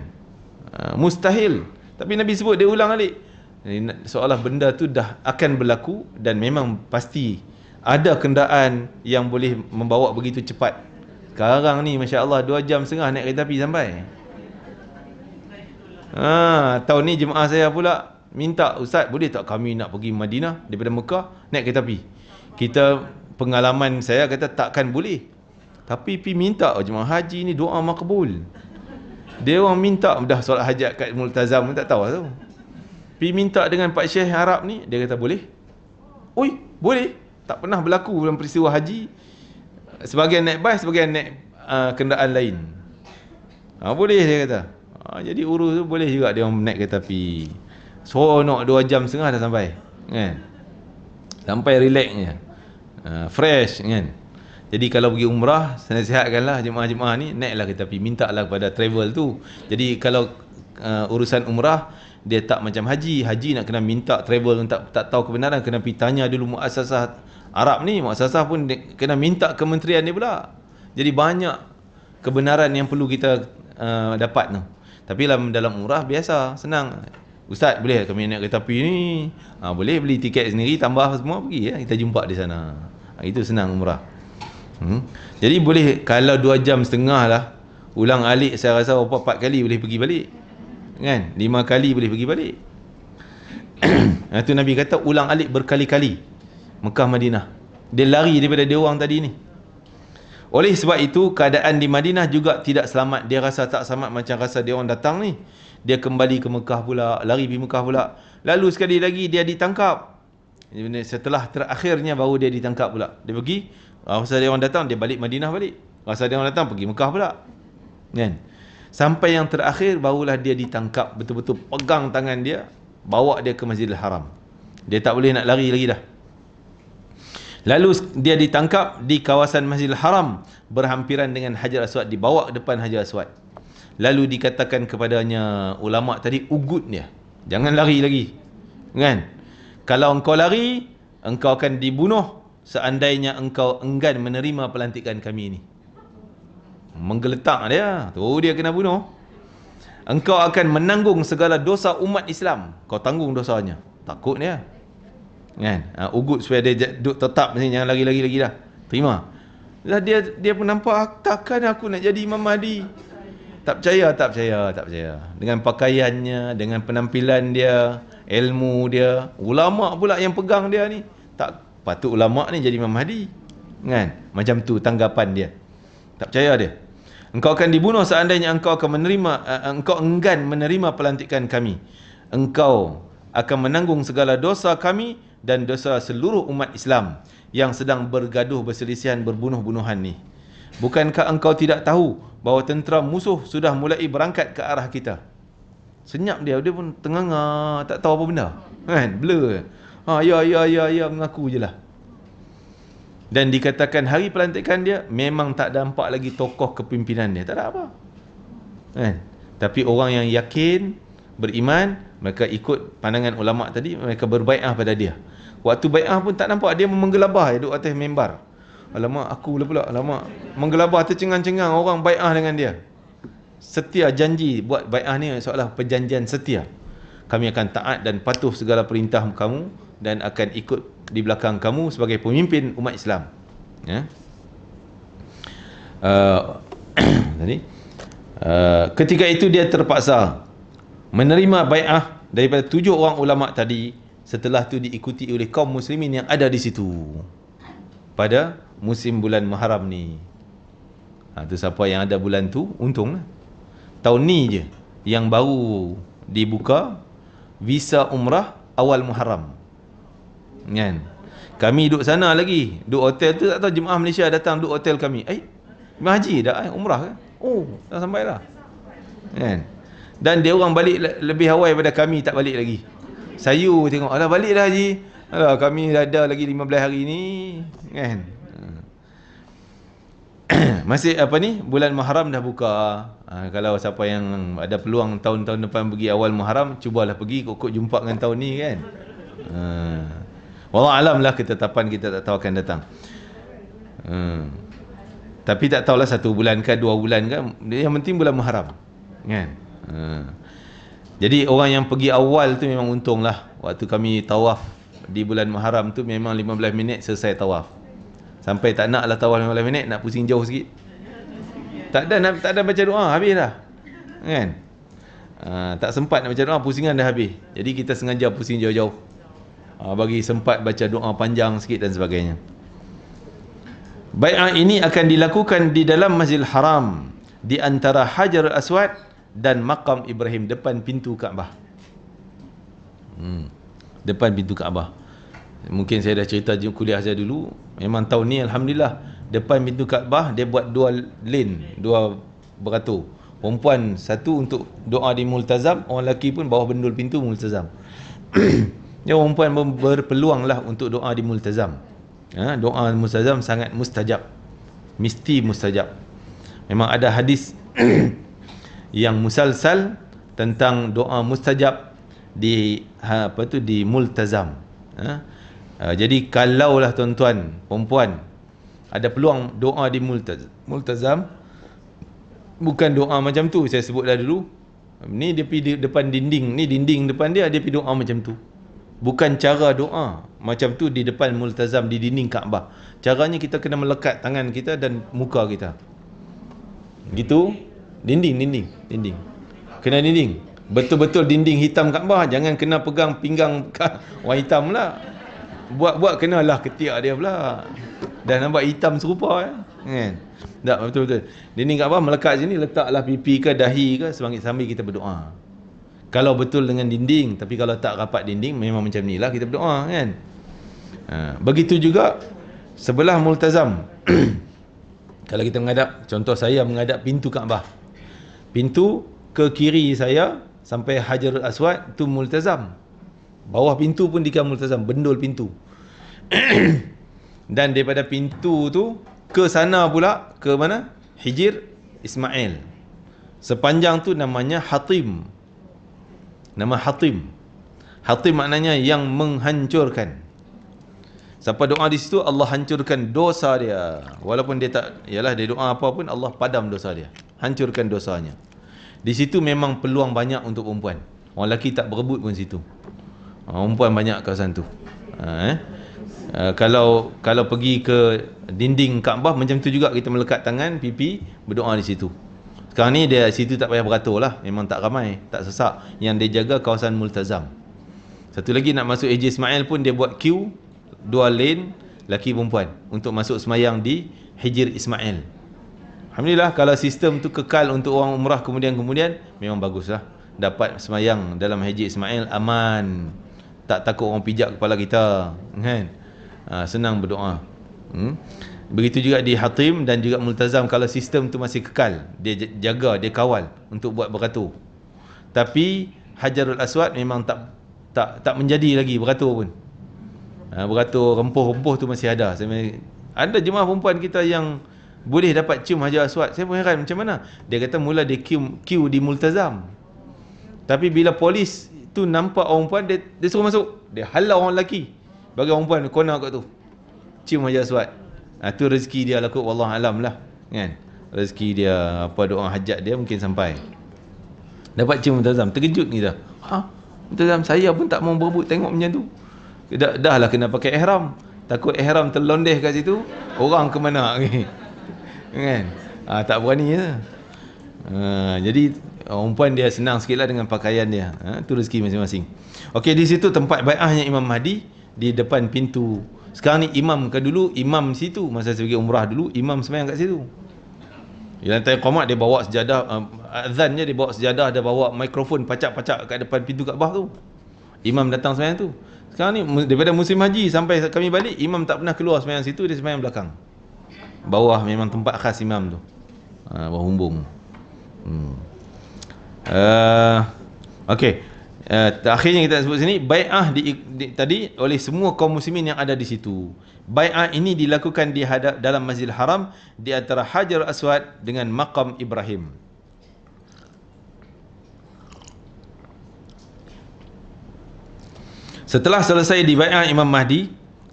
Ah, mustahil. Tapi Nabi sebut dia ulang alik seolah benda tu dah akan berlaku dan memang pasti ada kendaraan yang boleh membawa begitu cepat sekarang ni Masya Allah 2 jam setengah naik kereta api sampai ha, tahun ni jemaah saya pula minta Ustaz boleh tak kami nak pergi Madinah daripada Mekah naik kereta api kita pengalaman saya kata takkan boleh tapi pi minta oh, jemaah haji ni doa makbul dia orang minta dah solat hajat kat Multazam tak tahu lah tu so pi minta dengan Pak Syekh Arab ni, dia kata boleh. Ui, boleh. Tak pernah berlaku dalam peristiwa haji. Sebagai naik bas, sebagai naik uh, kenderaan lain. Ha, boleh dia kata. Ha, jadi urus tu boleh juga dia naik kereta api. Seronok 2 jam setengah dah sampai. Kan? Sampai relax je. Uh, fresh kan. Jadi kalau pergi umrah, saya sihatkanlah jemaah-jemaah ni. Naiklah kereta api. Mintalah kepada travel tu. Jadi kalau uh, urusan umrah, dia tak macam haji haji nak kena minta travel tak tak tahu kebenaran kena pergi tanya dulu muassasah Arab ni muassasah pun kena minta kementerian dia pula jadi banyak kebenaran yang perlu kita uh, dapat tu tapi dalam dalam murah biasa senang ustaz boleh kami nak kereta api ni ha, boleh beli tiket sendiri tambah semua pergi ya kita jumpa di sana ha, itu senang murah hmm. jadi boleh kalau 2 jam setengah lah ulang alik saya rasa 4 kali boleh pergi balik kan lima kali boleh pergi balik itu Nabi kata ulang alik berkali-kali Mekah Madinah dia lari daripada dia orang tadi ni oleh sebab itu keadaan di Madinah juga tidak selamat dia rasa tak selamat macam rasa dia orang datang ni dia kembali ke Mekah pula lari pergi Mekah pula lalu sekali lagi dia ditangkap setelah terakhirnya baru dia ditangkap pula dia pergi rasa dia orang datang dia balik Madinah balik rasa dia orang datang pergi Mekah pula kan Sampai yang terakhir barulah dia ditangkap betul-betul pegang tangan dia bawa dia ke Masjidil Haram. Dia tak boleh nak lari lagi dah. Lalu dia ditangkap di kawasan Masjidil Haram berhampiran dengan Hajar Aswad dibawa ke depan Hajar Aswad. Lalu dikatakan kepadanya ulama tadi ugut dia. Jangan lari lagi. Kan? Kalau engkau lari, engkau akan dibunuh seandainya engkau enggan menerima pelantikan kami ini menggeletak dia tu dia kena bunuh engkau akan menanggung segala dosa umat Islam kau tanggung dosanya takut dia kan ha, ugut supaya dia duduk tetap sini jangan lagi-lagi lagi dah terima lah dia dia pun nampak ah, takkan aku nak jadi Imam Mahdi tak percaya tak percaya tak percaya dengan pakaiannya dengan penampilan dia ilmu dia ulama pula yang pegang dia ni tak patut ulama ni jadi Imam Mahdi kan macam tu tanggapan dia tak percaya dia. Engkau akan dibunuh seandainya engkau akan menerima uh, engkau enggan menerima pelantikan kami. Engkau akan menanggung segala dosa kami dan dosa seluruh umat Islam yang sedang bergaduh berselisihan berbunuh-bunuhan ni. Bukankah engkau tidak tahu bahawa tentera musuh sudah mulai berangkat ke arah kita? Senyap dia, dia pun tengah tak tahu apa benda. Kan? Blur. Ha, ya, ya, ya, ya, mengaku je lah. Dan dikatakan hari pelantikan dia Memang tak dampak lagi tokoh kepimpinan dia Tak ada apa kan? Tapi orang yang yakin Beriman Mereka ikut pandangan ulama' tadi Mereka berbaikah pada dia Waktu baikah pun tak nampak Dia menggelabah Duduk atas membar Alamak aku pula pula Alamak Menggelabah tercengang-cengang Orang baikah dengan dia Setia janji Buat baikah ni Soalnya perjanjian setia Kami akan taat dan patuh Segala perintah kamu Dan akan ikut di belakang kamu sebagai pemimpin umat Islam. Ya. Uh, Uh, ketika itu dia terpaksa menerima bai'ah daripada tujuh orang ulama tadi setelah itu diikuti oleh kaum muslimin yang ada di situ pada musim bulan Muharram ni. Ha, siapa yang ada bulan tu untung lah. Tahun ni je yang baru dibuka visa umrah awal Muharram kan kami duduk sana lagi duduk hotel tu tak tahu jemaah Malaysia datang duduk hotel kami eh jemaah haji dah eh umrah ke oh dah sampai dah kan dan dia orang balik lebih awal daripada kami tak balik lagi sayu tengok alah balik dah haji alah kami dah ada lagi 15 hari ni kan masih apa ni bulan Muharram dah buka ha, kalau siapa yang ada peluang tahun-tahun depan pergi awal Muharram cubalah pergi kok-kok jumpa dengan tahun ni kan ha. Wallah alamlah ketetapan kita tak tahu akan datang. Hmm. Tapi tak tahulah satu bulan ke dua bulan ke. Yang penting bulan Muharram. Kan? Hmm. Jadi orang yang pergi awal tu memang untung lah. Waktu kami tawaf di bulan Muharram tu memang 15 minit selesai tawaf. Sampai tak nak lah tawaf 15 minit, nak pusing jauh sikit. Tak ada, nak, tak ada baca doa, habis lah. Kan? Uh, tak sempat nak baca doa, pusingan dah habis. Jadi kita sengaja pusing jauh-jauh. Ha, bagi sempat baca doa panjang sikit dan sebagainya. Bai'ah ini akan dilakukan di dalam Masjidil Haram di antara Hajar Aswad dan makam Ibrahim depan pintu Kaabah. Hmm. Depan pintu Kaabah. Mungkin saya dah cerita di kuliah saya dulu, memang tahun ni alhamdulillah depan pintu Kaabah dia buat dua lane, dua beratur. Perempuan satu untuk doa di multazam, orang lelaki pun bawah bendul pintu multazam. Ya, orang puan berpeluanglah untuk doa di multazam. Ha, doa multazam sangat mustajab. Mesti mustajab. Memang ada hadis yang musalsal tentang doa mustajab di ha, apa tu di multazam. Ha, ha, jadi kalaulah tuan-tuan, puan ada peluang doa di multazam. Multazam bukan doa macam tu saya sebut dah dulu. Ni dia pergi depan dinding, ni dinding depan dia dia pergi doa macam tu. Bukan cara doa Macam tu di depan multazam di dinding Kaabah Caranya kita kena melekat tangan kita dan muka kita Gitu Dinding, dinding, dinding Kena dinding Betul-betul dinding hitam Kaabah Jangan kena pegang pinggang orang hitam pula Buat-buat kena lah ketiak dia pula Dah nampak hitam serupa ya kan? Tak betul-betul Dinding Kaabah melekat sini letaklah pipi ke dahi ke Sambil kita berdoa kalau betul dengan dinding Tapi kalau tak rapat dinding Memang macam ni lah kita berdoa kan ha, Begitu juga Sebelah multazam Kalau kita menghadap Contoh saya menghadap pintu Kaabah Pintu ke kiri saya Sampai Hajarul Aswad tu multazam Bawah pintu pun dikam multazam Bendul pintu Dan daripada pintu tu Ke sana pula Ke mana? Hijir Ismail Sepanjang tu namanya Hatim Nama Hatim Hatim maknanya yang menghancurkan Siapa doa di situ Allah hancurkan dosa dia Walaupun dia tak Yalah dia doa apa pun Allah padam dosa dia Hancurkan dosanya Di situ memang peluang banyak untuk perempuan Orang lelaki tak berebut pun situ ah, Perempuan banyak sana tu ha, eh? Uh, kalau kalau pergi ke dinding Kaabah macam tu juga kita melekat tangan pipi berdoa di situ sekarang ni dia situ tak payah beratur lah Memang tak ramai Tak sesak Yang dia jaga kawasan Multazam Satu lagi nak masuk AJ Ismail pun Dia buat queue Dua lane Laki perempuan Untuk masuk semayang di Hijir Ismail Alhamdulillah kalau sistem tu kekal untuk orang umrah kemudian-kemudian Memang baguslah Dapat semayang dalam Haji Ismail aman Tak takut orang pijak kepala kita kan? Ah, senang berdoa hmm? Begitu juga di Hatim dan juga Multazam kalau sistem tu masih kekal, dia jaga, dia kawal untuk buat beratur. Tapi Hajarul Aswad memang tak tak tak menjadi lagi beratur pun. Ha, beratur rempuh-rempuh tu masih ada. saya Ada jemaah perempuan kita yang boleh dapat cium Hajarul Aswad. Saya pun heran macam mana. Dia kata mula dia cium di Multazam. Tapi bila polis tu nampak orang perempuan, dia, dia suruh masuk. Dia halau orang lelaki. Bagi orang perempuan, kona kat tu. Cium Hajarul Aswad. Itu ah, rezeki dia lah kot Wallah alam lah Kan Rezeki dia Apa doa hajat dia mungkin sampai Dapat cium Muntazam Terkejut ni dah Ha Muntazam saya pun tak mau berebut tengok macam tu Dah, dah lah kena pakai ihram Takut ihram terlondeh kat situ Orang ke mana ni Kan ha, Tak berani je ya. ha, Jadi Rumpuan dia senang sikit lah dengan pakaian dia ha, Tu rezeki masing-masing Okey di situ tempat bayahnya Imam Mahdi Di depan pintu sekarang ni imam ke dulu Imam situ Masa saya pergi umrah dulu Imam semayang kat situ Yang lantai komat Dia bawa sejadah uh, eh, Adhan je dia bawa sejadah Dia bawa mikrofon Pacak-pacak kat depan pintu Kaabah tu Imam datang semayang tu Sekarang ni Daripada musim haji Sampai kami balik Imam tak pernah keluar semayang situ Dia semayang belakang Bawah memang tempat khas imam tu ah, Bawah humbung hmm. uh, eh, Okay uh, eh, akhirnya kita sebut sini bai'ah di, di, tadi oleh semua kaum muslimin yang ada di situ. Bai'ah ini dilakukan di hadap dalam Masjidil Haram di antara Hajar Aswad dengan makam Ibrahim. Setelah selesai di dibai'ah Imam Mahdi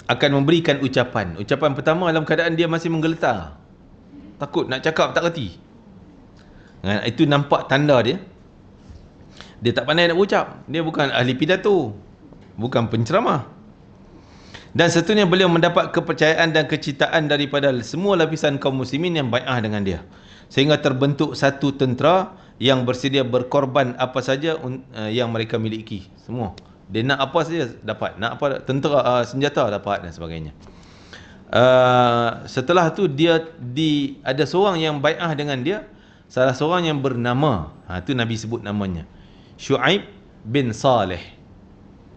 akan memberikan ucapan. Ucapan pertama dalam keadaan dia masih menggeletar. Takut nak cakap tak reti. itu nampak tanda dia. Dia tak pandai nak ucap. Dia bukan ahli pidato. Bukan penceramah. Dan seterusnya beliau mendapat kepercayaan dan kecitaan daripada semua lapisan kaum muslimin yang bai'ah dengan dia. Sehingga terbentuk satu tentera yang bersedia berkorban apa saja eh, yang mereka miliki. Semua. Dia nak apa saja dapat. Nak apa tentera uh, senjata dapat dan sebagainya. Uh, setelah tu dia di ada seorang yang bai'ah dengan dia. Salah seorang yang bernama. Itu ha, Nabi sebut namanya. Shu'aib bin Salih.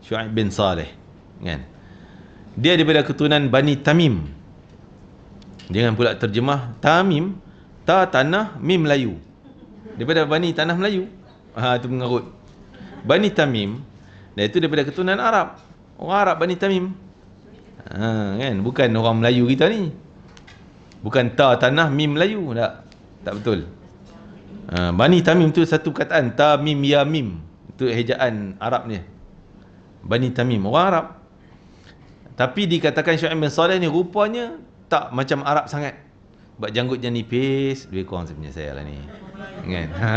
Shu'aib bin Salih. Kan? Dia daripada keturunan Bani Tamim. Dengan pula terjemah Tamim, Ta Tanah Mim Melayu. Daripada Bani Tanah Melayu. Ha, itu mengarut. Bani Tamim, dan itu daripada keturunan Arab. Orang Arab Bani Tamim. Ha, kan? Bukan orang Melayu kita ni. Bukan Ta Tanah Mim Melayu. Tak, tak betul. Ah, Bani Tamim tu satu kataan Tamim Yamim Itu hejaan Arab ni Bani Tamim Orang Arab Tapi dikatakan Syu'im bin Salih ni Rupanya Tak macam Arab sangat Sebab janggut yang nipis Lebih kurang saya saya lah ni Kan ha,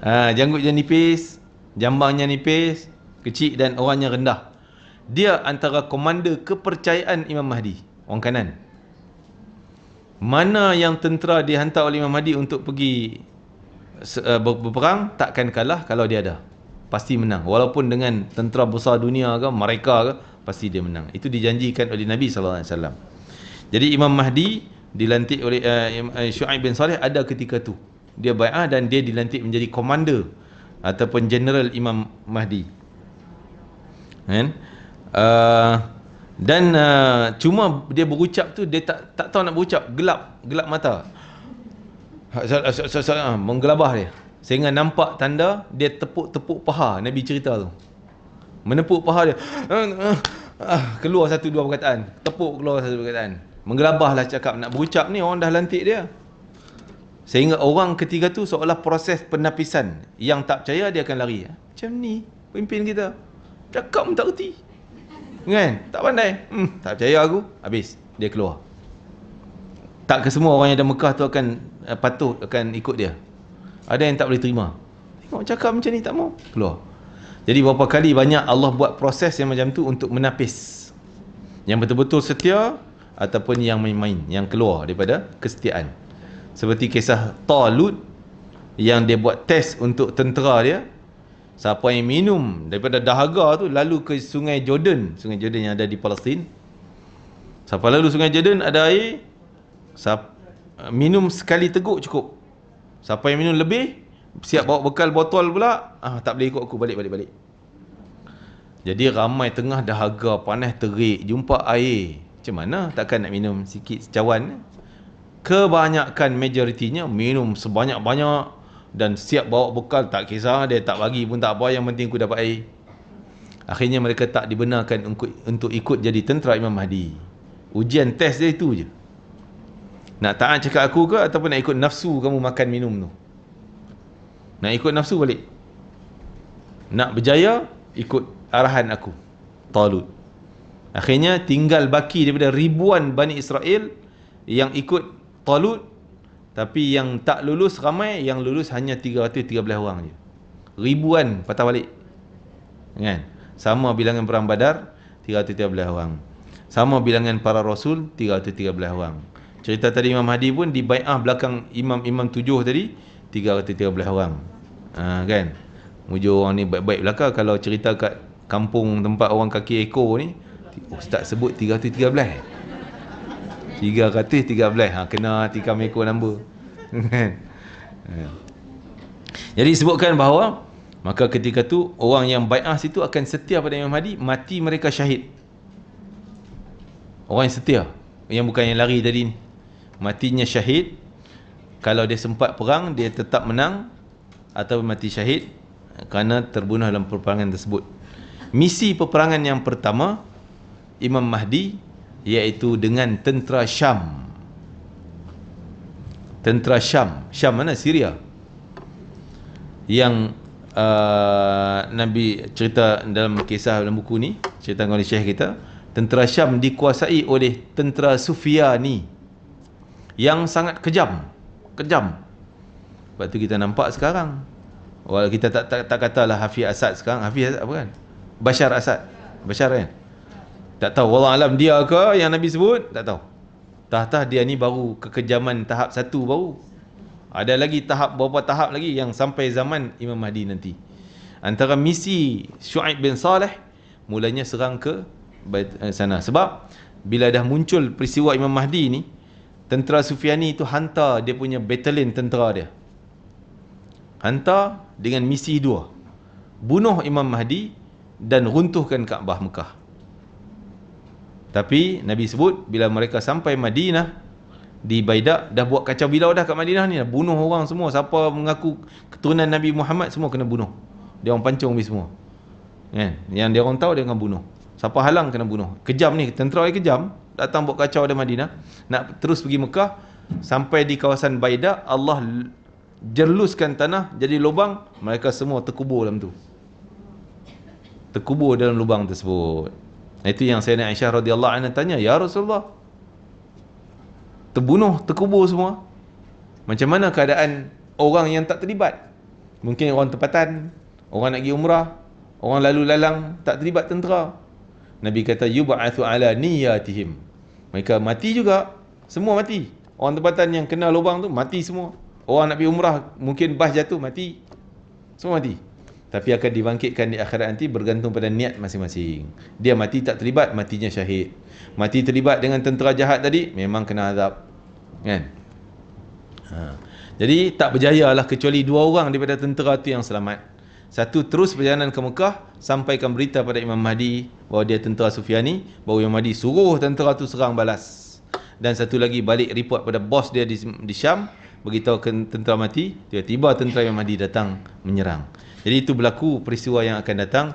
ha Janggut yang nipis Jambangnya nipis Kecil dan orangnya rendah Dia antara komander kepercayaan Imam Mahdi Orang kanan mana yang tentera dihantar oleh Imam Mahdi untuk pergi uh, berperang takkan kalah kalau dia ada. Pasti menang. Walaupun dengan tentera besar dunia ke, mereka ke, pasti dia menang. Itu dijanjikan oleh Nabi sallallahu alaihi wasallam. Jadi Imam Mahdi dilantik oleh uh, eh, eh, Syuaib bin Saleh ada ketika tu. Dia bai'ah dan dia dilantik menjadi komander ataupun general Imam Mahdi. Kan? Uh, dan uh, cuma dia berucap tu dia tak tak tahu nak berucap gelap gelap mata Ha, menggelabah dia sehingga nampak tanda dia tepuk-tepuk paha Nabi cerita tu menepuk paha dia ah, keluar satu dua perkataan tepuk keluar satu dua perkataan menggelabahlah cakap nak berucap ni orang dah lantik dia sehingga orang ketiga tu seolah proses penapisan yang tak percaya dia akan lari macam ni pimpin kita cakap pun tak erti kan tak pandai hmm, tak percaya aku habis dia keluar tak ke semua orang yang ada Mekah tu akan uh, eh, patuh akan ikut dia ada yang tak boleh terima tengok cakap macam ni tak mau keluar jadi berapa kali banyak Allah buat proses yang macam tu untuk menapis yang betul-betul setia ataupun yang main-main yang keluar daripada kesetiaan seperti kisah Talut yang dia buat test untuk tentera dia siapa yang minum daripada dahaga tu lalu ke sungai Jordan sungai Jordan yang ada di Palestin siapa lalu sungai Jordan ada air minum sekali teguk cukup. Siapa yang minum lebih, siap bawa bekal botol pula, ah tak boleh ikut aku balik balik balik. Jadi ramai tengah dahaga, panas terik, jumpa air. Macam mana takkan nak minum sikit secawan? Kebanyakan majoritinya minum sebanyak-banyak dan siap bawa bekal tak kisah dia tak bagi pun tak apa yang penting aku dapat air. Akhirnya mereka tak dibenarkan untuk ikut jadi tentera Imam Mahdi. Ujian test dia itu je. Nak taat cakap aku ke ataupun nak ikut nafsu kamu makan minum tu? Nak ikut nafsu balik. Nak berjaya ikut arahan aku. Talut. Akhirnya tinggal baki daripada ribuan Bani Israel yang ikut Talut tapi yang tak lulus ramai yang lulus hanya 313 orang je. Ribuan patah balik. Kan? Sama bilangan perang Badar 313 orang. Sama bilangan para rasul 313 orang. Cerita tadi Imam Hadi pun di bai'ah belakang imam-imam tujuh tadi 313 orang. Ha, kan? Muja orang ni baik-baik belakang kalau cerita kat kampung tempat orang kaki ekor ni ustaz sebut 313. 313. Ha kena tikam ekor number. Kan? Ah. Jadi sebutkan bahawa maka ketika tu orang yang bai'ah situ akan setia pada Imam Hadi mati mereka syahid. Orang yang setia yang bukan yang lari tadi ni matinya syahid kalau dia sempat perang dia tetap menang atau mati syahid kerana terbunuh dalam peperangan tersebut misi peperangan yang pertama Imam Mahdi iaitu dengan tentera Syam tentera Syam Syam mana Syria yang uh, Nabi cerita dalam kisah dalam buku ni cerita oleh syekh kita tentera Syam dikuasai oleh tentera Sufia yang sangat kejam kejam sebab tu kita nampak sekarang walau kita tak tak, tak katalah Hafiz Asad sekarang Hafiz Asad apa kan Bashar Asad Bashar kan tak tahu wallah alam dia ke yang Nabi sebut tak tahu tahtah dia ni baru kekejaman tahap satu baru ada lagi tahap beberapa tahap lagi yang sampai zaman Imam Mahdi nanti antara misi Shu'aib bin Saleh mulanya serang ke eh, sana sebab bila dah muncul peristiwa Imam Mahdi ni tentera Sufiani itu hantar dia punya battalion tentera dia. Hantar dengan misi dua. Bunuh Imam Mahdi dan runtuhkan Kaabah Mekah. Tapi Nabi sebut bila mereka sampai Madinah di Baidak dah buat kacau bilau dah kat Madinah ni bunuh orang semua siapa mengaku keturunan Nabi Muhammad semua kena bunuh. Dia orang pancung habis semua. Kan? Yang dia orang tahu dia akan bunuh. Siapa halang kena bunuh. Kejam ni tentera dia kejam datang buat kacau di Madinah nak terus pergi Mekah sampai di kawasan Baida Allah jeluskan tanah jadi lubang mereka semua terkubur dalam tu terkubur dalam lubang tersebut itu yang Sayyidina Aisyah radhiyallahu anha tanya ya Rasulullah terbunuh terkubur semua macam mana keadaan orang yang tak terlibat mungkin orang tempatan orang nak pergi umrah orang lalu lalang tak terlibat tentera Nabi kata yub'athu ala niyyatihim. Mereka mati juga. Semua mati. Orang tempatan yang kena lubang tu mati semua. Orang nak pergi umrah mungkin bas jatuh mati. Semua mati. Tapi akan dibangkitkan di akhirat nanti bergantung pada niat masing-masing. Dia mati tak terlibat, matinya syahid. Mati terlibat dengan tentera jahat tadi, memang kena azab. Kan? Ha. Jadi tak berjaya lah kecuali dua orang daripada tentera tu yang selamat. Satu terus perjalanan ke Mekah Sampaikan berita pada Imam Mahdi Bahawa dia tentera Sufiani Bahawa Imam Mahdi suruh tentera tu serang balas Dan satu lagi balik report pada bos dia di, di Syam Beritahu tentera mati Tiba-tiba tentera Imam Mahdi datang menyerang Jadi itu berlaku peristiwa yang akan datang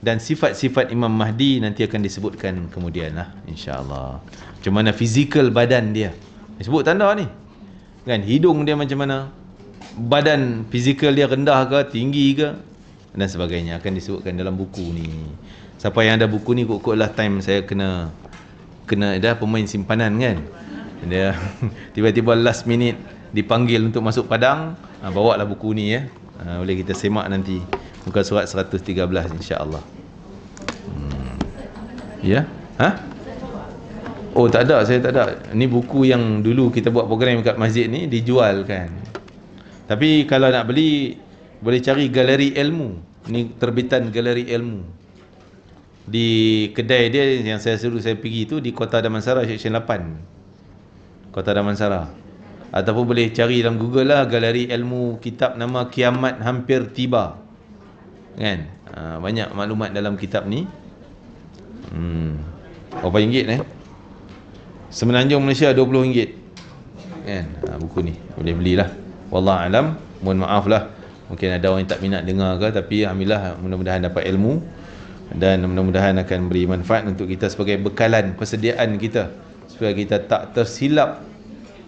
Dan sifat-sifat Imam Mahdi nanti akan disebutkan kemudian lah InsyaAllah Macam mana fizikal badan dia sebut tanda ni Kan hidung dia macam mana badan fizikal dia rendah ke tinggi ke dan sebagainya akan disebutkan dalam buku ni. Siapa yang ada buku ni kok-koklah time saya kena kena dah pemain simpanan kan. Dia tiba-tiba last minute dipanggil untuk masuk padang, ha, ah, bawa lah buku ni ya. Ha, boleh kita semak nanti muka surat 113 insya-Allah. Hmm. Ya? Ha? Oh tak ada, saya tak ada. Ni buku yang dulu kita buat program kat masjid ni dijual kan. Tapi kalau nak beli boleh cari galeri ilmu Ini terbitan galeri ilmu Di kedai dia Yang saya suruh saya pergi tu Di Kota Damansara Seksyen 8 Kota Damansara Ataupun boleh cari dalam Google lah Galeri ilmu kitab nama Kiamat Hampir Tiba Kan ha, Banyak maklumat dalam kitab ni Hmm Berapa ringgit eh Semenanjung Malaysia RM20 Kan ha, Buku ni Boleh belilah Wallah alam Mohon maaf lah mungkin ada orang yang tak minat dengar ke tapi alhamdulillah mudah-mudahan dapat ilmu dan mudah-mudahan akan beri manfaat untuk kita sebagai bekalan persediaan kita supaya kita tak tersilap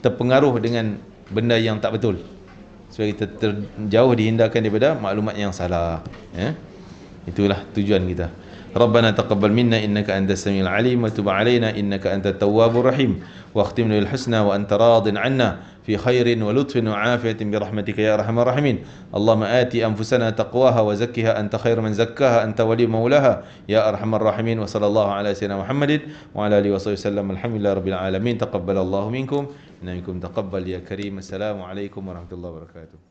terpengaruh dengan benda yang tak betul supaya kita terjauh dihindarkan daripada maklumat yang salah ya itulah tujuan kita ربنا تقبل منا إنك أنت السميع العليم وتب علينا إنك أنت التواب الرحيم واختم لنا الحسنى وأنت راض عنا في خير ولطف وعافية برحمتك يا أرحم الراحمين اللهم آت أنفسنا تقواها وزكها أنت خير من زكاها أنت ولي مولاها يا أرحم الراحمين وصلى الله على سيدنا محمد وعلى آله وصحبه وسلم الحمد لله رب العالمين تقبل الله منكم إنكم منكم تقبل يا كريم السلام عليكم ورحمة الله وبركاته